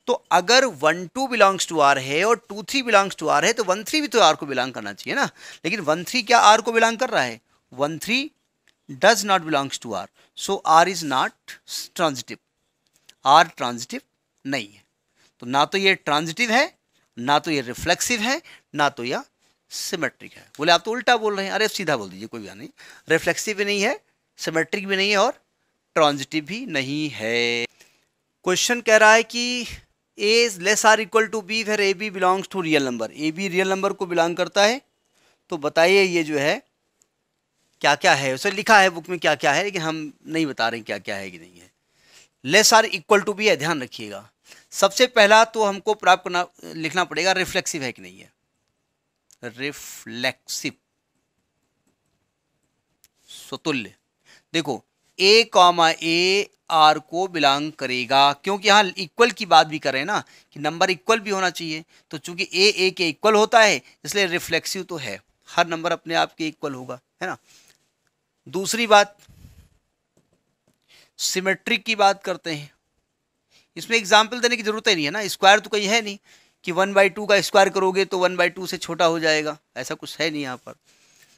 तो अगर one two belongs to R है और two three belongs to R है तो वन थ्री भी तो आर को बिलोंग करना चाहिए ना लेकिन वन थ्री क्या आर को बिलोंग कर रहा है one three does not belongs to R so R is not transitive R transitive नहीं है तो ना तो ये ट्रांजिटिव है ना तो ये रिफ्लेक्सिव है ना तो यह सिमेट्रिक है बोले आप तो उल्टा बोल रहे हैं अरे सीधा बोल दीजिए कोई बात नहीं रिफ्लेक्सिव भी नहीं है सिमेट्रिक भी नहीं है और ट्रांजिटिव भी नहीं है क्वेश्चन कह रहा है कि A is less or equal to B फिर A B belongs to real number A B real number को बिलोंग करता है तो बताइए ये जो है क्या क्या है उसे लिखा है बुक में क्या क्या है लेकिन हम नहीं बता रहे क्या क्या है कि नहीं है less or equal to B है ध्यान रखिएगा सबसे पहला तो हमको प्राप्त करना लिखना पड़ेगा रिफ्लेक्सिव है कि नहीं है रिफ्लेक्सिव स्वतुल्य देखो ए कॉमा ए आर को बिलोंग करेगा क्योंकि यहाँ इक्वल की बात भी करें ना कि नंबर इक्वल भी होना चाहिए तो चूंकि ए ए के इक्वल होता है इसलिए रिफ्लेक्सिव तो है हर नंबर अपने आप के इक्वल होगा है ना दूसरी बात सिमेट्रिक की बात करते हैं इसमें एग्जाम्पल देने की जरूरत ही नहीं है ना स्क्वायर तो कहीं है नहीं कि वन बाई टू का स्क्वायर करोगे तो वन बाई टू से छोटा हो जाएगा ऐसा कुछ है नहीं यहाँ पर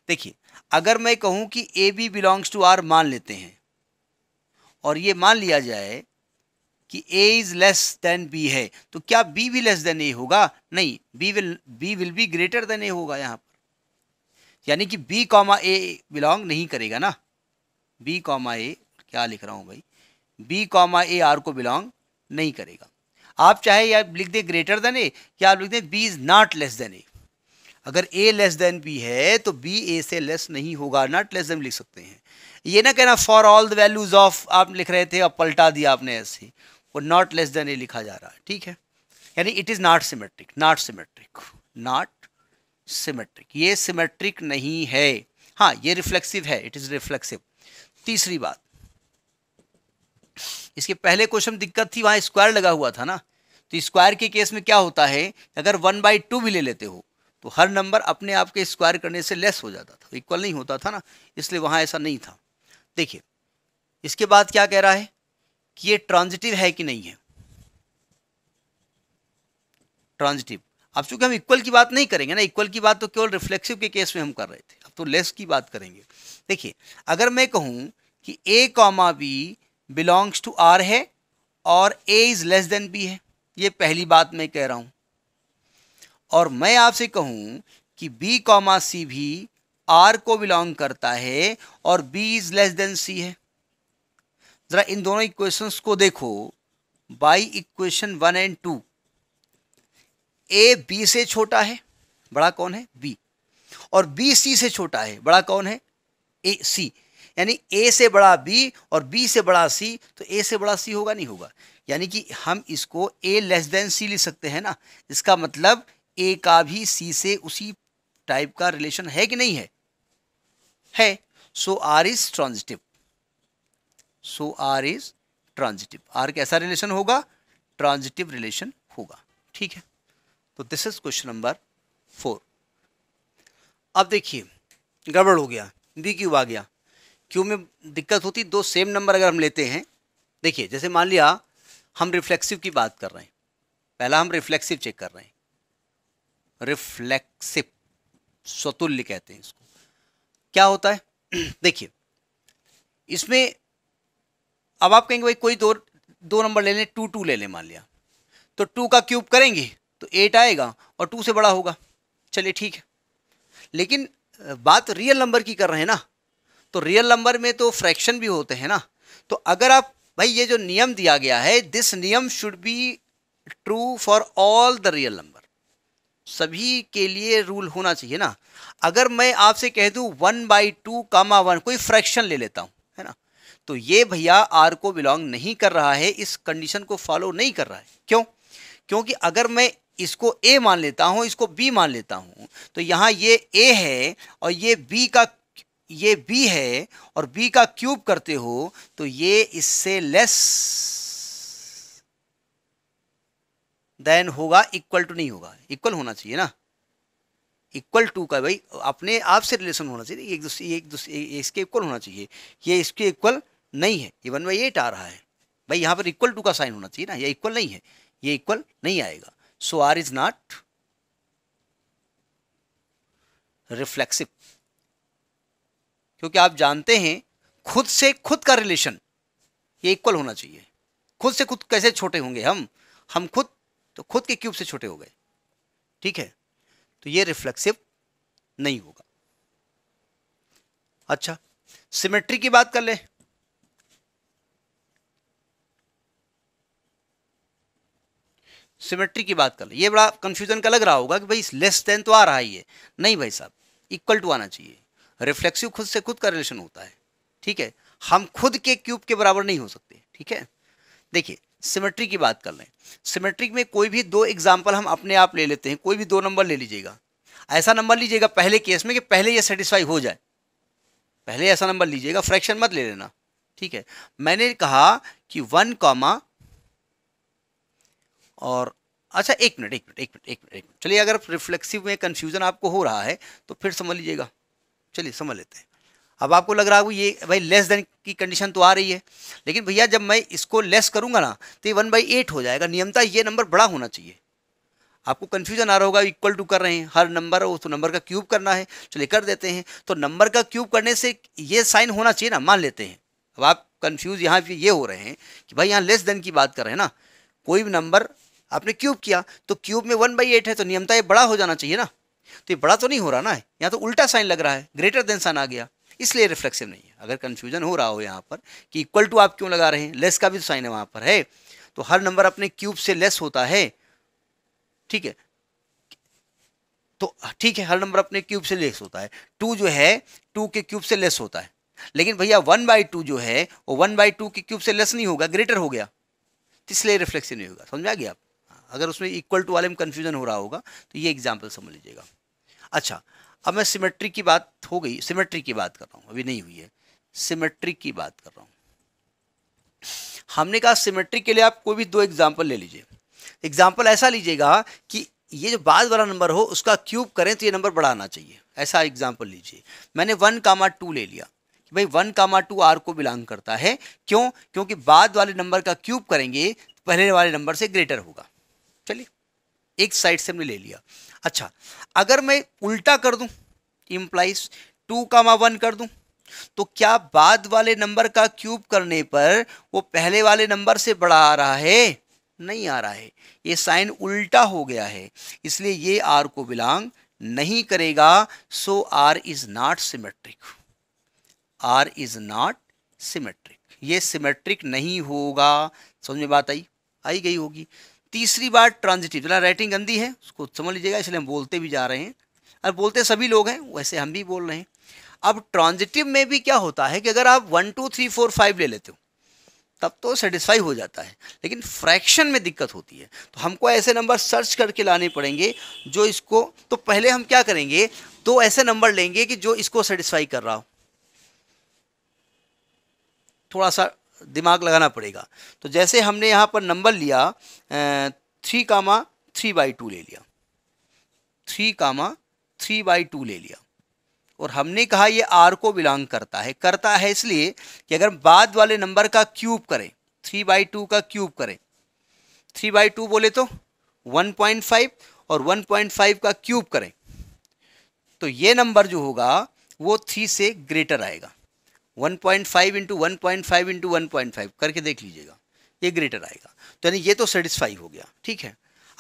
देखिए अगर मैं कहूँ कि A B belongs to R मान लेते हैं और ये मान लिया जाए कि A is less than B है तो क्या बी भी लेस देन ए होगा नहीं B will be will be greater than A होगा यहाँ पर यानी कि बी कॉमा ए बिलोंग नहीं करेगा ना बी कॉमा ए क्या लिख रहा हूँ भाई बी कॉमा ए आर को बिलोंग नहीं करेगा आप चाहे या लिख दें ग्रेटर देन ए या आप लिख दें B is not less than A अगर ए लेस देन बी है तो बी ए से लेस नहीं होगा नॉट लेस देन लिख सकते हैं ये ना कहना for all the values of आप लिख रहे थे और पलटा दिया आपने ऐसे वो नॉट लेस देन ये लिखा जा रहा है ठीक है यानी it is not symmetric not symmetric not symmetric ये सिमेट्रिक नहीं है हाँ ये रिफ्लेक्सिव है इट इज़ रिफ्लेक्सिव तीसरी बात इसके पहले क्वेश्चन दिक्कत थी वहां स्क्वायर लगा हुआ था ना तो स्क्वायर के केस में क्या होता है अगर वन बाई टू भी ले लेते हो तो हर नंबर अपने आप के स्क्वायर करने से लेस हो जाता था इक्वल नहीं होता था ना इसलिए वहां ऐसा नहीं था देखिए इसके बाद क्या कह रहा है कि ये ट्रांजिटिव है कि नहीं है ट्रांजिटिव अब चूंकि हम इक्वल की बात नहीं करेंगे ना इक्वल की बात तो केवल रिफ्लेक्सिव के केस में हम कर रहे थे अब तो लेस की बात करेंगे देखिए अगर मैं कहूं कि A comma B belongs to R है और A is less than B है ये पहली बात मैं कह रहा हूं और मैं आपसे कहूं कि बी कॉमा सी भी आर को बिलोंग करता है और B is less than C है ज़रा इन दोनों इक्वेशंस को देखो by equation one and two A B से छोटा है बड़ा कौन है बी और बी सी से छोटा है बड़ा कौन है ए सी यानी ए से बड़ा बी और बी से बड़ा सी तो ए से बड़ा सी होगा नहीं होगा यानी कि हम इसको ए लेस देन सी लिख सकते हैं ना इसका मतलब ए का भी सी से उसी टाइप का रिलेशन है कि नहीं है है so R is transitive so R is transitive R कैसा रिलेशन होगा ट्रांजिटिव रिलेशन होगा ठीक है तो this is question number four अब देखिए गड़बड़ हो गया बी क्यूब आ गया क्यों में दिक्कत होती दो सेम नंबर अगर हम लेते हैं देखिए जैसे मान लिया हम रिफ्लेक्सिव की बात कर रहे हैं पहला हम रिफ्लेक्सिव चेक कर रहे हैं रिफ्लेक्सिव स्वतुल्य कहते हैं इसको क्या होता है देखिए इसमें अब आप कहेंगे भाई कोई दो दो नंबर ले लें टू टू ले लें मान लिया तो टू का क्यूब करेंगे तो एट आएगा और टू से बड़ा होगा चलिए ठीक है लेकिन बात रियल नंबर की कर रहे हैं ना तो रियल नंबर में तो फ्रैक्शन भी होते हैं ना तो अगर आप भाई ये जो नियम दिया गया है दिस नियम should be true for all the real number सभी के लिए रूल होना चाहिए ना अगर मैं आपसे कह दू one by two comma one कोई फ्रैक्शन ले लेता हूं है ना तो ये भैया आर को बिलोंग नहीं कर रहा है इस कंडीशन को फॉलो नहीं कर रहा है क्यों क्योंकि अगर मैं इसको ए मान लेता हूं इसको बी मान लेता हूं तो यहां ये ए है और ये बी का ये बी है और बी का क्यूब करते हो तो ये इससे लेस देन होगा इक्वल टू नहीं होगा इक्वल होना चाहिए ना इक्वल टू का भाई अपने आप से रिलेशन होना चाहिए एक दूसरे एक दूसरे इसके इक्वल होना चाहिए ये इसके इक्वल नहीं है ये वन बाई एट आ रहा है भाई यहाँ पर इक्वल टू का साइन होना चाहिए ना ये इक्वल नहीं है ये इक्वल नहीं आएगा so R is not reflexive क्योंकि आप जानते हैं खुद से खुद का रिलेशन ये इक्वल होना चाहिए खुद से खुद कैसे छोटे होंगे हम हम खुद तो खुद के क्यूब से छोटे हो गए ठीक है तो ये रिफ्लेक्सिव नहीं होगा अच्छा सिमेट्री की बात कर ले सिमेट्री की बात कर ले ये बड़ा कंफ्यूजन का लग रहा होगा कि भाई लेस देन तो आ रहा है ये नहीं भाई साहब इक्वल टू आना चाहिए रिफ्लेक्सिव खुद से खुद का रिलेशन होता है ठीक है हम खुद के क्यूब के बराबर नहीं हो सकते ठीक है देखिए सिमेट्री की बात कर लें सिमेट्रिक में कोई भी दो एग्जाम्पल हम अपने आप ले लेते हैं कोई भी दो नंबर ले लीजिएगा ऐसा नंबर लीजिएगा पहले केस में कि पहले ये सेटिस्फाई हो जाए पहले ऐसा नंबर लीजिएगा फ्रैक्शन मत ले लेना ठीक है मैंने कहा कि वन कॉमा और अच्छा एक मिनट एक मिनट एक मिनट एक मिनट एक मिनट चलिए अगर रिफ्लेक्सिव में कन्फ्यूज़न आपको हो रहा है तो फिर समझ लीजिएगा चलिए समझ लेते हैं अब आपको लग रहा है ये भाई लेस देन की कंडीशन तो आ रही है लेकिन भैया जब मैं इसको लेस करूंगा ना तो ये वन बाई एट हो जाएगा नियमता ये नंबर बड़ा होना चाहिए आपको कन्फ्यूजन आ रहा होगा इक्वल टू कर रहे हैं हर नंबर उस तो नंबर का क्यूब करना है चलिए कर देते हैं तो नंबर का क्यूब करने से ये साइन होना चाहिए ना मान लेते हैं अब आप कन्फ्यूज यहाँ पे ये हो रहे हैं कि भाई यहाँ लेस देन की बात कर रहे हैं ना कोई भी नंबर आपने क्यूब किया तो क्यूब में वन बाई एट है तो नियमता ये बड़ा हो जाना चाहिए ना तो ये बड़ा तो नहीं हो रहा ना यहाँ तो उल्टा साइन लग रहा है ग्रेटर देन साइन आ गया इसलिए रिफ्लेक्सिव नहीं है अगर कन्फ्यूजन हो रहा हो यहाँ पर कि इक्वल टू आप क्यों लगा रहे हैं लेस का भी तो साइन है वहाँ पर है तो हर नंबर अपने क्यूब से लेस होता है ठीक है तो ठीक है हर नंबर अपने क्यूब से लेस होता है टू जो है टू के क्यूब से लेस होता है लेकिन भैया वन बाई टू जो है वो वन बाई टू के क्यूब से लेस नहीं होगा ग्रेटर हो गया तो इसलिए रिफ्लेक्शन नहीं होगा समझ आ गया आप अगर उसमें इक्वल टू वाले में कन्फ्यूजन हो रहा होगा तो ये एग्जाम्पल समझ लीजिएगा अच्छा अब मैं सिमेट्री की बात हो गई सिमेट्री की बात कर रहा हूँ अभी नहीं हुई है सिमेट्री की बात कर रहा हूँ हमने कहा सिमेट्री के लिए आप कोई भी दो एग्जाम्पल ले लीजिए एग्जाम्पल ऐसा लीजिएगा कि ये जो बाद वाला नंबर हो उसका क्यूब करें तो ये नंबर बढ़ाना चाहिए ऐसा एग्जाम्पल लीजिए मैंने वन कामा टू ले लिया कि भाई वन कामा टू आर को बिलोंग करता है क्यों क्योंकि बाद वाले नंबर का क्यूब करेंगे पहले वाले नंबर से ग्रेटर होगा चलिए एक साइड से हमने ले लिया अच्छा अगर मैं उल्टा कर दूं इम्प्लाइज टू कामा वन कर दूं तो क्या बाद वाले नंबर का क्यूब करने पर वो पहले वाले नंबर से बड़ा आ रहा है नहीं आ रहा है ये साइन उल्टा हो गया है इसलिए ये आर को बिलोंग नहीं करेगा so R is not symmetric R is not symmetric ये सिमेट्रिक नहीं होगा समझ में बात आई आई गई होगी तीसरी बार ट्रांजिटिव जरा राइटिंग गंदी है उसको समझ लीजिएगा इसलिए हम बोलते भी जा रहे हैं और बोलते सभी लोग हैं वैसे हम भी बोल रहे हैं अब ट्रांजिटिव में भी क्या होता है कि अगर आप one two three four five ले लेते हो तब तो सेटिस्फाई हो जाता है लेकिन फ्रैक्शन में दिक्कत होती है तो हमको ऐसे नंबर सर्च करके लाने पड़ेंगे जो इसको तो पहले हम क्या करेंगे दो तो ऐसे नंबर लेंगे कि जो इसको सेटिस्फाई कर रहा हो थोड़ा सा दिमाग लगाना पड़ेगा तो जैसे हमने यहाँ पर नंबर लिया three comma three by two ले लिया three comma three by two ले लिया और हमने कहा ये आर को बिलोंग करता है करता है इसलिए कि अगर बाद वाले नंबर का क्यूब करें थ्री बाई टू का क्यूब करें थ्री बाई टू बोले तो वन पॉइंट फाइव और वन पॉइंट फाइव का क्यूब करें तो ये नंबर जो होगा वो थ्री से ग्रेटर आएगा one point five into one point five into one point five करके देख लीजिएगा ये ग्रेटर आएगा तो यानी ये तो सेटिस्फाई हो गया ठीक है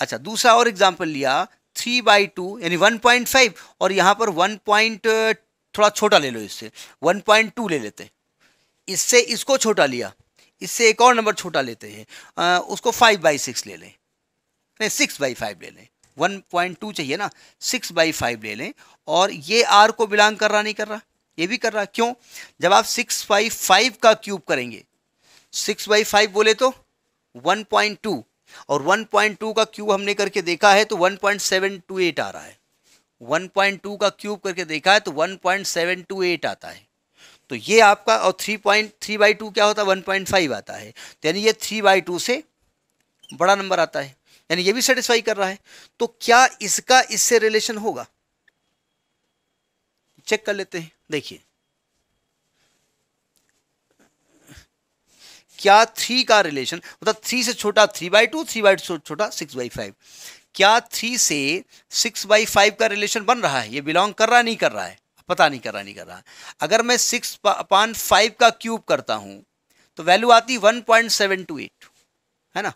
अच्छा दूसरा और एग्जाम्पल लिया थ्री बाई टू यानी वन पॉइंट फाइव और यहाँ पर वन पॉइंट थोड़ा छोटा ले लो इससे वन पॉइंट टू ले लेते हैं इससे इसको छोटा लिया इससे एक और नंबर छोटा लेते हैं उसको फाइव बाई सिक्स ले लें नहीं सिक्स बाई फाइव ले लें वन पॉइंट टू चाहिए ना सिक्स बाई फाइव ले लें और ये आर को बिलोंग कर रहा नहीं कर रहा ये भी कर रहा क्यों जब आप सिक्स बाई फाइव का क्यूब करेंगे सिक्स बाई फाइव बोले तो वन पॉइंट टू और वन पॉइंट टू का क्यूब हमने करके देखा है तो one point seven two eight आ रहा है वन पॉइंट टू का क्यूब करके देखा है तो one point seven two eight आता है तो ये आपका और three point three by two क्या होता है वन पॉइंट फाइव आता है तो यानी ये थ्री बाई टू से बड़ा नंबर आता है यानी ये भी सेटिस्फाई कर रहा है तो क्या इसका इससे रिलेशन होगा चेक कर लेते हैं देखिए क्या थ्री का रिलेशन मतलब थ्री से छोटा three by two three by two छोटा सिक्स बाई फाइव क्या थ्री से सिक्स बाई फाइव का रिलेशन बन रहा है ये बिलोंग कर रहा नहीं कर रहा है पता नहीं कर रहा नहीं कर रहा अगर मैं सिक्स अपान फाइव का क्यूब करता हूं तो वैल्यू आती one point seven two eight है ना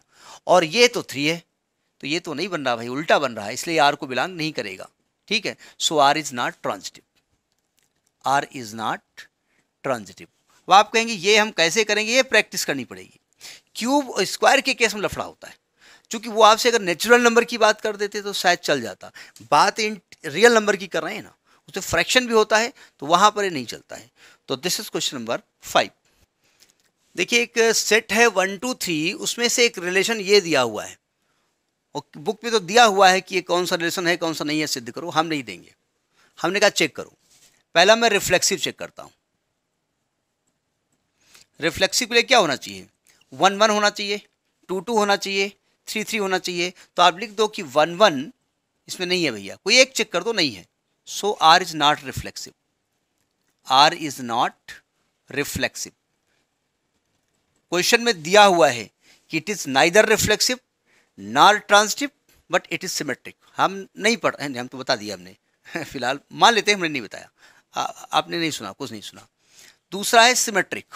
और ये तो थ्री है तो ये तो नहीं बन रहा भाई उल्टा बन रहा है इसलिए आर को बिलोंग नहीं करेगा ठीक है so R is not transitive R is not transitive अब आप कहेंगे ये हम कैसे करेंगे ये प्रैक्टिस करनी पड़ेगी क्यूब स्क्वायर के केस में लफड़ा होता है क्योंकि वो आपसे अगर नेचुरल नंबर की बात कर देते तो शायद चल जाता बात इन रियल नंबर की कर रहे हैं ना उसमें फ्रैक्शन भी होता है तो वहाँ पर नहीं चलता है तो this is question number five देखिए एक सेट है वन टू थ्री उसमें से एक रिलेशन ये दिया हुआ है और बुक में तो दिया हुआ है कि ये कौन सा रिलेशन है कौन सा नहीं है सिद्ध करो हम नहीं देंगे हमने कहा चेक करो पहला मैं रिफ्लेक्सिव चेक करता हूं रिफ्लेक्सिव के लिए क्या होना चाहिए वन वन होना चाहिए टू टू होना चाहिए थ्री थ्री होना चाहिए तो आप लिख दो कि वन वन इसमें नहीं है भैया कोई एक चेक कर दो नहीं है so R is not reflexive R is not reflexive question में दिया हुआ है कि it is neither reflexive not transitive but it is symmetric हम नहीं पढ़ हम तो बता दिया हमने फिलहाल मान लेते हैं हमने नहीं बताया हाँ, आपने नहीं सुना कुछ नहीं सुना दूसरा है सिमेट्रिक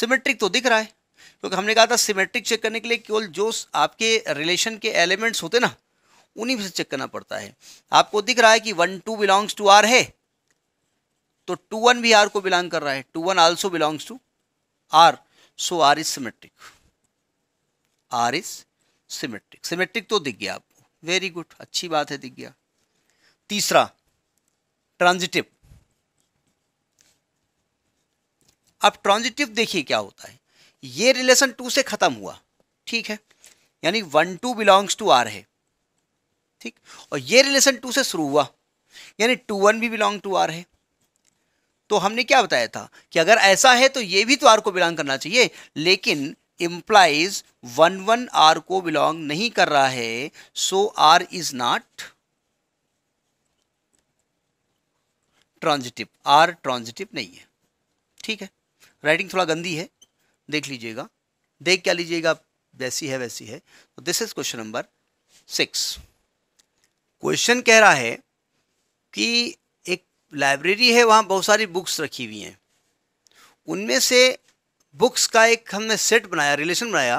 सिमेट्रिक तो दिख रहा है क्योंकि तो हमने कहा था सिमेट्रिक चेक करने के लिए केवल जो आपके रिलेशन के एलिमेंट्स होते ना उन्हीं से चेक करना पड़ता है आपको दिख रहा है कि one two belongs to R है तो टू वन भी आर को बिलोंग कर रहा है two one also belongs to R so R is symmetric R is symmetric symmetric तो दिख गया आपको वेरी गुड अच्छी बात है दिख गया तीसरा ट्रांजिटिव अब ट्रांजिटिव देखिए क्या होता है ये रिलेशन टू से खत्म हुआ ठीक है यानी one two belongs to R है ठीक और ये रिलेशन टू से शुरू हुआ यानी टू वन भी बिलोंग टू आर है तो हमने क्या बताया था कि अगर ऐसा है तो ये भी तो आर को बिलोंग करना चाहिए लेकिन इंप्लाइज वन वन आर को बिलोंग नहीं कर रहा है so R is not transitive R transitive नहीं है ठीक है राइटिंग थोड़ा गंदी है देख लीजिएगा देख क्या लीजिएगा वैसी है वैसी है तो this is question number six question कह रहा है कि एक लाइब्रेरी है वहाँ बहुत सारी बुक्स रखी हुई हैं उनमें से बुक्स का एक हमने सेट बनाया रिलेशन बनाया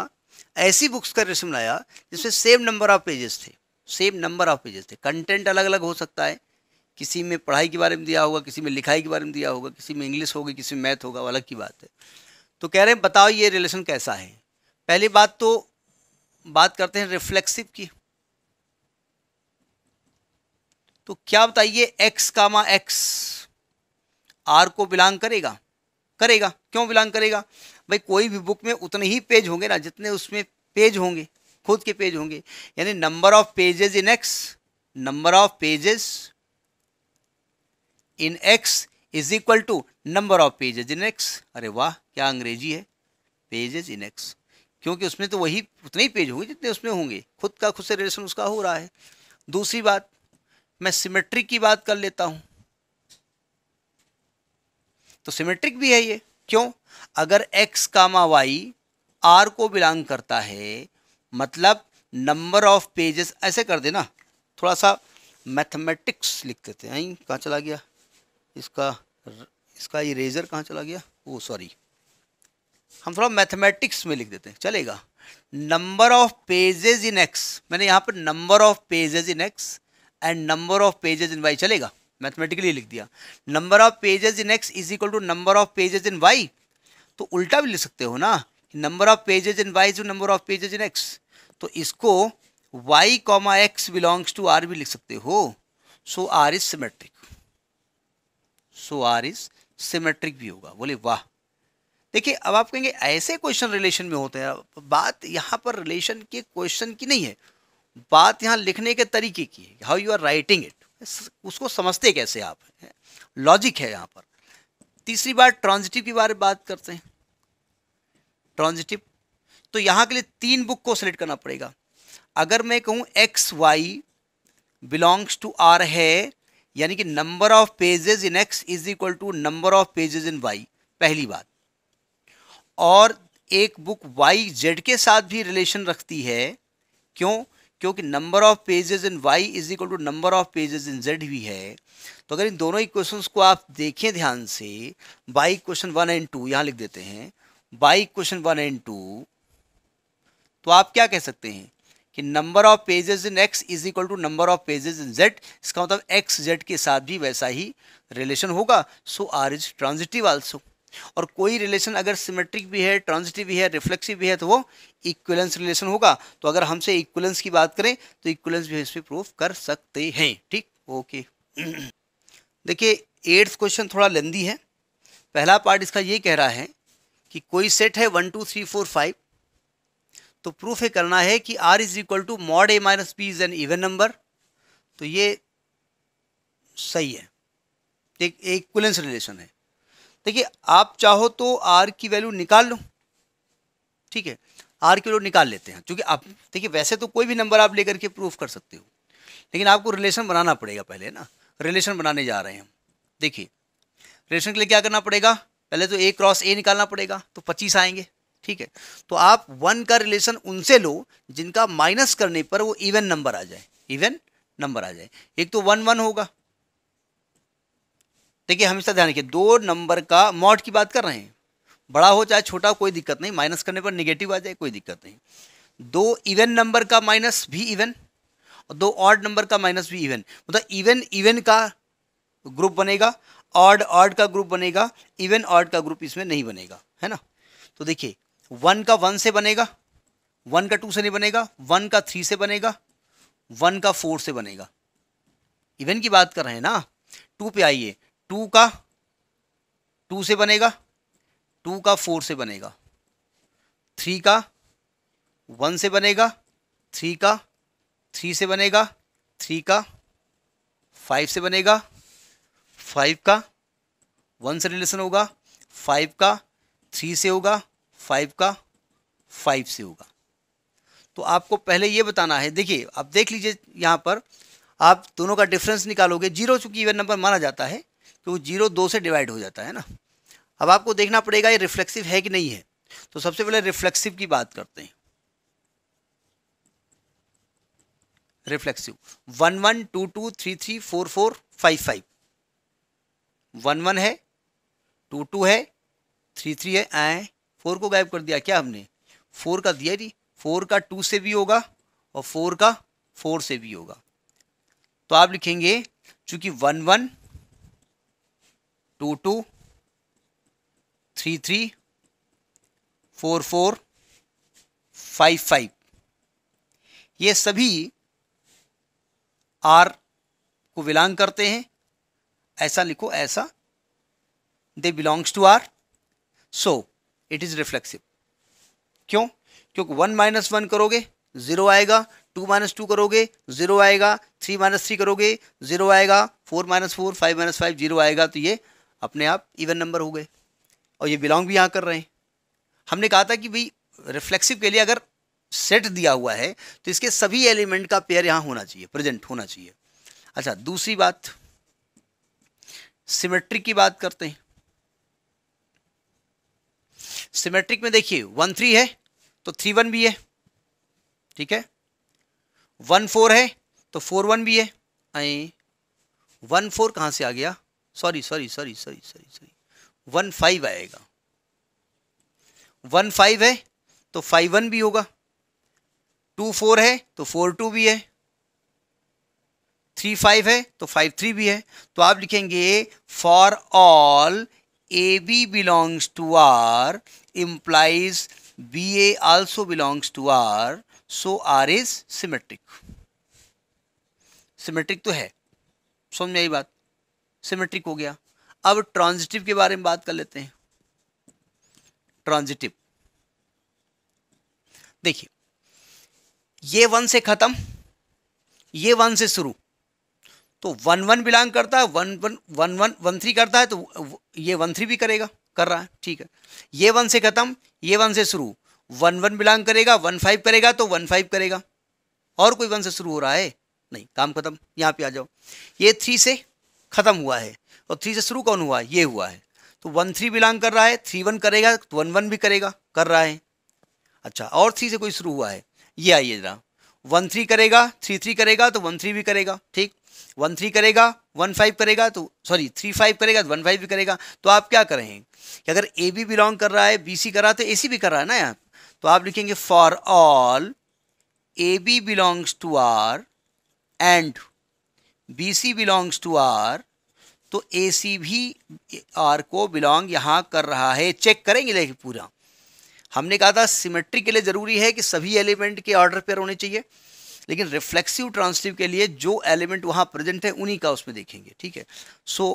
ऐसी बुक्स का रिलेशन बनाया जिसमें सेम नंबर ऑफ पेजेस थे सेम नंबर ऑफ पेजेस थे कंटेंट अलग अलग हो सकता है किसी में पढ़ाई के बारे में दिया होगा किसी में लिखाई के बारे में दिया होगा किसी में इंग्लिश होगी किसी में मैथ होगा अलग की बात है तो कह रहे हैं बताओ ये रिलेशन कैसा है पहली बात तो बात करते हैं रिफ्लेक्सिव की तो क्या बताइए एक्स कामा एक्स आर को बिलोंग करेगा करेगा क्यों बिलोंग करेगा भाई कोई भी बुक में उतने ही पेज होंगे ना जितने उसमें पेज होंगे खुद के पेज होंगे यानी number of pages in X number of pages in X is equal to number of pages in X अरे वाह क्या अंग्रेजी है पेजेज इन एक्स क्योंकि उसमें तो वही उतने ही पेज होंगे जितने उसमें होंगे खुद का खुद से रिलेशन उसका हो रहा है दूसरी बात मैं सिमेट्रिक की बात कर लेता हूं तो सिमेट्रिक भी है ये क्यों अगर x कामा वाई आर को बिलोंग करता है मतलब नंबर ऑफ पेजेस ऐसे कर देना थोड़ा सा मैथमेटिक्स लिख देते हैं कहाँ चला गया इसका इसका इरेजर कहाँ चला गया वो सॉरी हम थोड़ा मैथमेटिक्स में लिख देते हैं चलेगा number of pages in X मैंने यहाँ पर number of pages in X and number of pages in Y चलेगा मैथमेटिकली लिख दिया number of pages in X is equal to number of pages in Y तो उल्टा भी लिख सकते हो ना number of pages in Y to number of pages in X तो इसको Y comma X belongs to R भी लिख सकते हो so R is symmetric is symmetric भी होगा बोले वाह देखिए अब आप कहेंगे ऐसे क्वेश्चन रिलेशन में होते हैं बात यहाँ पर रिलेशन के क्वेश्चन की नहीं है बात यहाँ लिखने के तरीके की है how you are writing it उसको समझते कैसे आप लॉजिक है यहाँ पर तीसरी बार ट्रांजिटिव के बारे में बात करते हैं ट्रांजिटिव तो यहाँ के लिए तीन बुक को सेलेक्ट करना पड़ेगा अगर मैं कहूँ X Y belongs to R है यानी कि number of pages in X is equal to number of pages in Y पहली बात और एक बुक वाई जेड के साथ भी रिलेशन रखती है क्यों क्योंकि number of pages in Y is equal to number of pages in Z भी है तो अगर इन दोनों ही क्वेश्चन को आप देखें ध्यान से by question one and two यहाँ लिख देते हैं by question one and two तो आप क्या कह सकते हैं कि number of pages in X is equal to number of pages in Z इसका मतलब एक्स जेड के साथ भी वैसा ही रिलेशन होगा so R is transitive also और कोई रिलेशन अगर सिमेट्रिक भी है ट्रांजिटिव भी है रिफ्लेक्सिव भी है तो वो इक्वलेंस रिलेशन होगा तो अगर हमसे इक्वलेंस की बात करें तो इक्वलेंस भी इसमें प्रूफ कर सकते हैं ठीक ओके देखिए एट्थ क्वेश्चन थोड़ा लेंदी है पहला पार्ट इसका ये कह रहा है कि कोई सेट है one two three four five तो प्रूफ ये करना है कि R is equal to mod A minus B is an even number तो ये सही है एक इक्वलेंस रिलेशन है देखिए आप चाहो तो आर की वैल्यू निकाल लो ठीक है आर की वैल्यू निकाल लेते हैं क्योंकि आप देखिए वैसे तो कोई भी नंबर आप लेकर के प्रूफ कर सकते हो लेकिन आपको रिलेशन बनाना पड़ेगा पहले ना रिलेशन बनाने जा रहे हैं हम देखिए रिलेशन के लिए क्या करना पड़ेगा पहले तो ए क्रॉस ए निकालना पड़ेगा तो पच्चीस आएंगे ठीक है तो आप वन का रिलेशन उनसे लो जिनका माइनस करने पर वो इवन नंबर आ जाए इवन नंबर आ जाए एक तो वन वन होगा देखिए हमेशा ध्यान रखिए दो नंबर का मॉड की बात कर रहे हैं बड़ा हो चाहे छोटा कोई दिक्कत नहीं माइनस करने पर निगेटिव आ जाए कोई दिक्कत नहीं दो इवन नंबर का माइनस भी इवन और दो ऑड नंबर का माइनस भी इवन मतलब इवन इवन का ग्रुप बनेगा ऑड ऑड का ग्रुप बनेगा इवन ऑड का ग्रुप इसमें नहीं बनेगा है ना तो देखिए वन का वन से बनेगा वन का टू से नहीं बनेगा वन का थ्री से बनेगा वन का फोर से बनेगा इवन की बात कर रहे हैं ना टू पे आइए टू का टू से बनेगा टू का फोर से बनेगा थ्री का वन से बनेगा थ्री का थ्री से बनेगा थ्री का फाइव से बनेगा फाइव का वन से रिलेशन होगा फाइव का थ्री से होगा फाइव का फाइव से होगा तो आपको पहले ये बताना है देखिए आप देख लीजिए यहाँ पर आप दोनों का डिफरेंस निकालोगे जीरो चूंकि इवन नंबर माना जाता है तो वो जीरो दो से डिवाइड हो जाता है ना अब आपको देखना पड़ेगा ये रिफ्लेक्सिव है कि नहीं है तो सबसे पहले रिफ्लेक्सिव की बात करते हैं reflexive one one two two three three four four five five one one है टू टू है थ्री थ्री है एंड फोर को गायब कर दिया क्या हमने फोर का दिया जी फोर का टू से भी होगा और फोर का फोर से भी होगा तो आप लिखेंगे चूंकि one one two two three three four four five five ये सभी आर को बिलोंग करते हैं ऐसा लिखो ऐसा they belongs to R so it is reflexive क्यों क्योंकि वन माइनस वन करोगे जीरो आएगा टू माइनस टू करोगे जीरो आएगा थ्री माइनस थ्री करोगे जीरो आएगा four minus four five minus five zero आएगा तो ये अपने आप इवन नंबर हो गए और ये बिलोंग भी यहाँ कर रहे हैं हमने कहा था कि भाई रिफ्लेक्सिव के लिए अगर सेट दिया हुआ है तो इसके सभी एलिमेंट का पेयर यहाँ होना चाहिए प्रेजेंट होना चाहिए अच्छा दूसरी बात सिमेट्रिक की बात करते हैं सिमेट्रिक में देखिए वन थ्री है तो थ्री वन भी है ठीक है वन फोर है तो फोर वन भी है आई वन फोर कहाँ से आ गया sorry sorry sorry sorry sorry sorry one five आएगा वन फाइव है तो फाइव वन भी होगा टू फोर है तो फोर टू भी है थ्री फाइव है तो फाइव थ्री भी है तो आप लिखेंगे for all A B belongs to R implies BA also belongs to R, so R is symmetric. Symmetric तो है समझ आई बात Symmetric हो गया अब ट्रांजिटिव के बारे में बात कर लेते हैं ट्रांजिटिव देखिए ये वन से ख़त्म ये वन से शुरू तो वन वन बिलोंग करता है one one one one one three करता है तो ये वन थ्री भी करेगा कर रहा है ठीक है ये वन से खत्म ये वन से शुरू वन वन बिलोंग करेगा वन फाइव करेगा तो वन फाइव करेगा और कोई वन से शुरू हो रहा है नहीं काम खत्म यहाँ पे आ जाओ ये थ्री से खत्म हुआ है और थ्री से शुरू कौन हुआ है ये हुआ है तो वन थ्री बिलोंग कर रहा है थ्री वन करेगा तो वन वन भी करेगा कर रहा है अच्छा और थ्री से कोई शुरू हुआ है ये आइए जरा वन थ्री करेगा थ्री थ्री करेगा तो वन थ्री भी करेगा ठीक वन थ्री करेगा वन फाइव करेगा तो सॉरी थ्री फाइव करेगा तो वन फाइव भी करेगा तो आप क्या करें कि अगर ए बी बिलोंग कर रहा है बी सी कर रहा है तो ए सी भी कर रहा है ना यहाँ तो आप लिखेंगे for all A B belongs to R and B C belongs to R तो ए सी भी आर को बिलोंग यहाँ कर रहा है चेक करेंगे देखिए पूरा हमने कहा था सिमेट्री के लिए ज़रूरी है कि सभी एलिमेंट के ऑर्डर पर होने चाहिए लेकिन रिफ्लेक्सिव ट्रांसटिव के लिए जो एलिमेंट वहाँ प्रेजेंट है उन्हीं का उसमें देखेंगे ठीक है so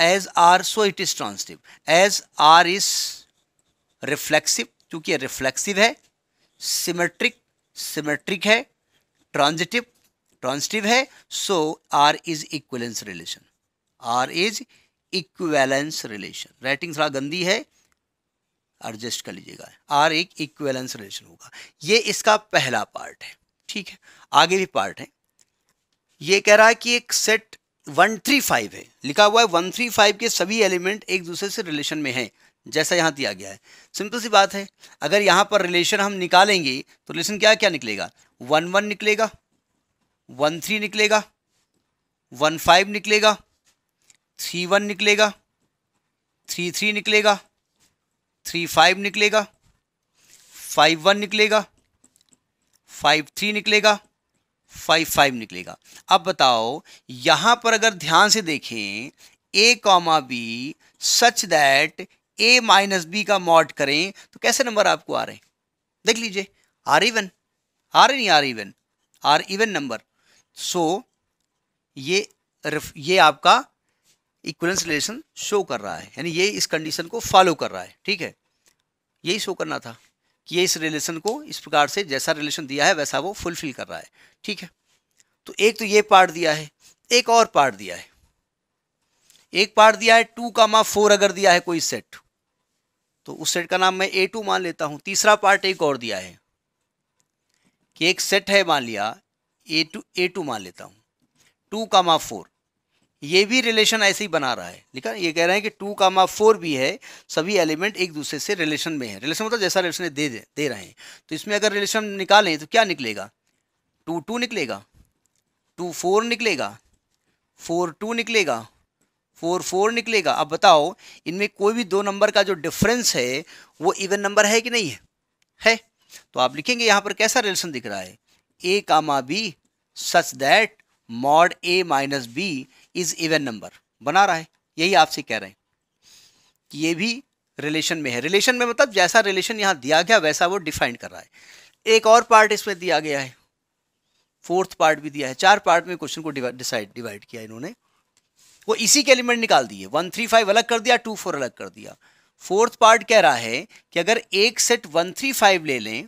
as R so it is transitive as R is reflexive क्योंकि रिफ्लेक्सिव है सिमेट्रिक सिमेट्रिक है ट्रांजिटिव ट्रांसटिव है so R is equivalence relation R is equivalence relation writing थोड़ा गंदी है एडजस्ट कर लीजिएगा आर एक इक्वेलेंस रिलेशन होगा ये इसका पहला पार्ट है ठीक है आगे भी पार्ट है ये कह रहा है कि एक सेट वन थ्री फाइव है लिखा हुआ है वन थ्री फाइव के सभी एलिमेंट एक दूसरे से रिलेशन में हैं जैसा यहाँ दिया गया है सिंपल सी बात है अगर यहाँ पर रिलेशन हम निकालेंगे तो रिलेशन क्या क्या निकलेगा वन वन निकलेगा वन थ्री निकलेगा वन फाइव निकलेगा थ्री वन निकलेगा थ्री थ्री निकलेगा थ्री फाइव निकलेगा फाइव वन निकलेगा फाइव थ्री निकलेगा फाइव फाइव निकलेगा अब बताओ यहाँ पर अगर ध्यान से देखें A comma B such that A minus B का मॉड करें तो कैसे नंबर आपको आ रहे हैं देख लीजिए आर इवन आर नहीं R even R even number so ये ये आपका इक्वलेंस रिलेशन शो कर रहा है यानी ये इस कंडीशन को फॉलो कर रहा है ठीक है यही शो करना था कि ये इस रिलेशन को इस प्रकार से जैसा रिलेशन दिया है वैसा वो फुलफिल कर रहा है ठीक है तो एक तो ये पार्ट दिया है एक और पार्ट दिया है एक पार्ट दिया है टू कामा फोर अगर दिया है कोई सेट तो उस सेट का नाम मैं ए टू मान लेता हूं तीसरा पार्ट एक और दिया है कि एक सेट है मान लिया ए टू ए टू मान लेता हूं टू कामा फोर ये भी रिलेशन ऐसे ही बना रहा है लिखा ये कह रहे हैं कि टू कामा फोर भी है सभी एलिमेंट एक दूसरे से रिलेशन में है रिलेशन मतलब जैसा रिलेशन दे दे दे रहे हैं तो इसमें अगर रिलेशन निकालें तो क्या निकलेगा टू टू निकलेगा टू फोर निकलेगा फोर टू निकलेगा फोर फोर निकलेगा अब बताओ इनमें कोई भी दो नंबर का जो डिफरेंस है वो इवन नंबर है कि नहीं है है तो आप लिखेंगे यहाँ पर कैसा रिलेशन दिख रहा है A comma B such that mod A minus B is even number बना रहा है यही आपसे कह रहे हैं कि ये भी रिलेशन में है रिलेशन में मतलब जैसा रिलेशन यहाँ दिया गया वैसा वो डिफाइन कर रहा है एक और पार्ट इसमें दिया गया है फोर्थ पार्ट भी दिया है चार पार्ट में क्वेश्चन को डिसाइड डिवाइड किया इन्होंने वो इसी के एलिमेंट निकाल दिए वन थ्री फाइव अलग कर दिया टू फोर अलग कर दिया फोर्थ पार्ट कह रहा है कि अगर एक सेट वन थ्री फाइव ले लें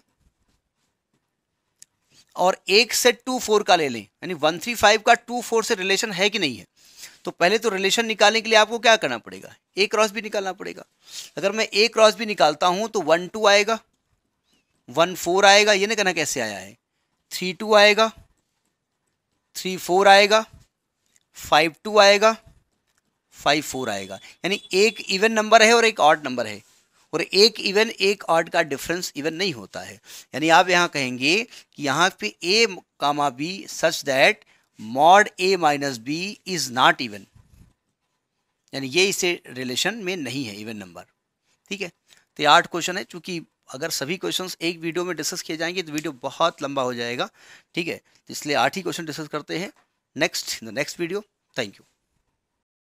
और एक से टू फोर का ले लें यानी वन थ्री फाइव का टू फोर से रिलेशन है कि नहीं है तो पहले तो रिलेशन निकालने के लिए आपको क्या करना पड़ेगा ए क्रॉस भी निकालना पड़ेगा अगर मैं ए क्रॉस भी निकालता हूँ तो वन टू आएगा वन फोर आएगा ये नहीं कहना कैसे आया है थ्री टू आएगा थ्री फोर आएगा फाइव टू आएगा फाइव फोर आएगा यानी एक इवन नंबर है और एक ऑड नंबर है और एक इवन एक ऑड का डिफरेंस इवन नहीं होता है यानी आप यहाँ कहेंगे कि यहाँ पे A comma B such that mod A minus B is not even यानी ये इसे रिलेशन में नहीं है इवन नंबर ठीक है तो ये आठ क्वेश्चन है चूँकि अगर सभी क्वेश्चंस एक वीडियो में डिस्कस किए जाएंगे तो वीडियो बहुत लंबा हो जाएगा ठीक है तो इसलिए आठ ही क्वेश्चन डिस्कस करते हैं next the next video thank you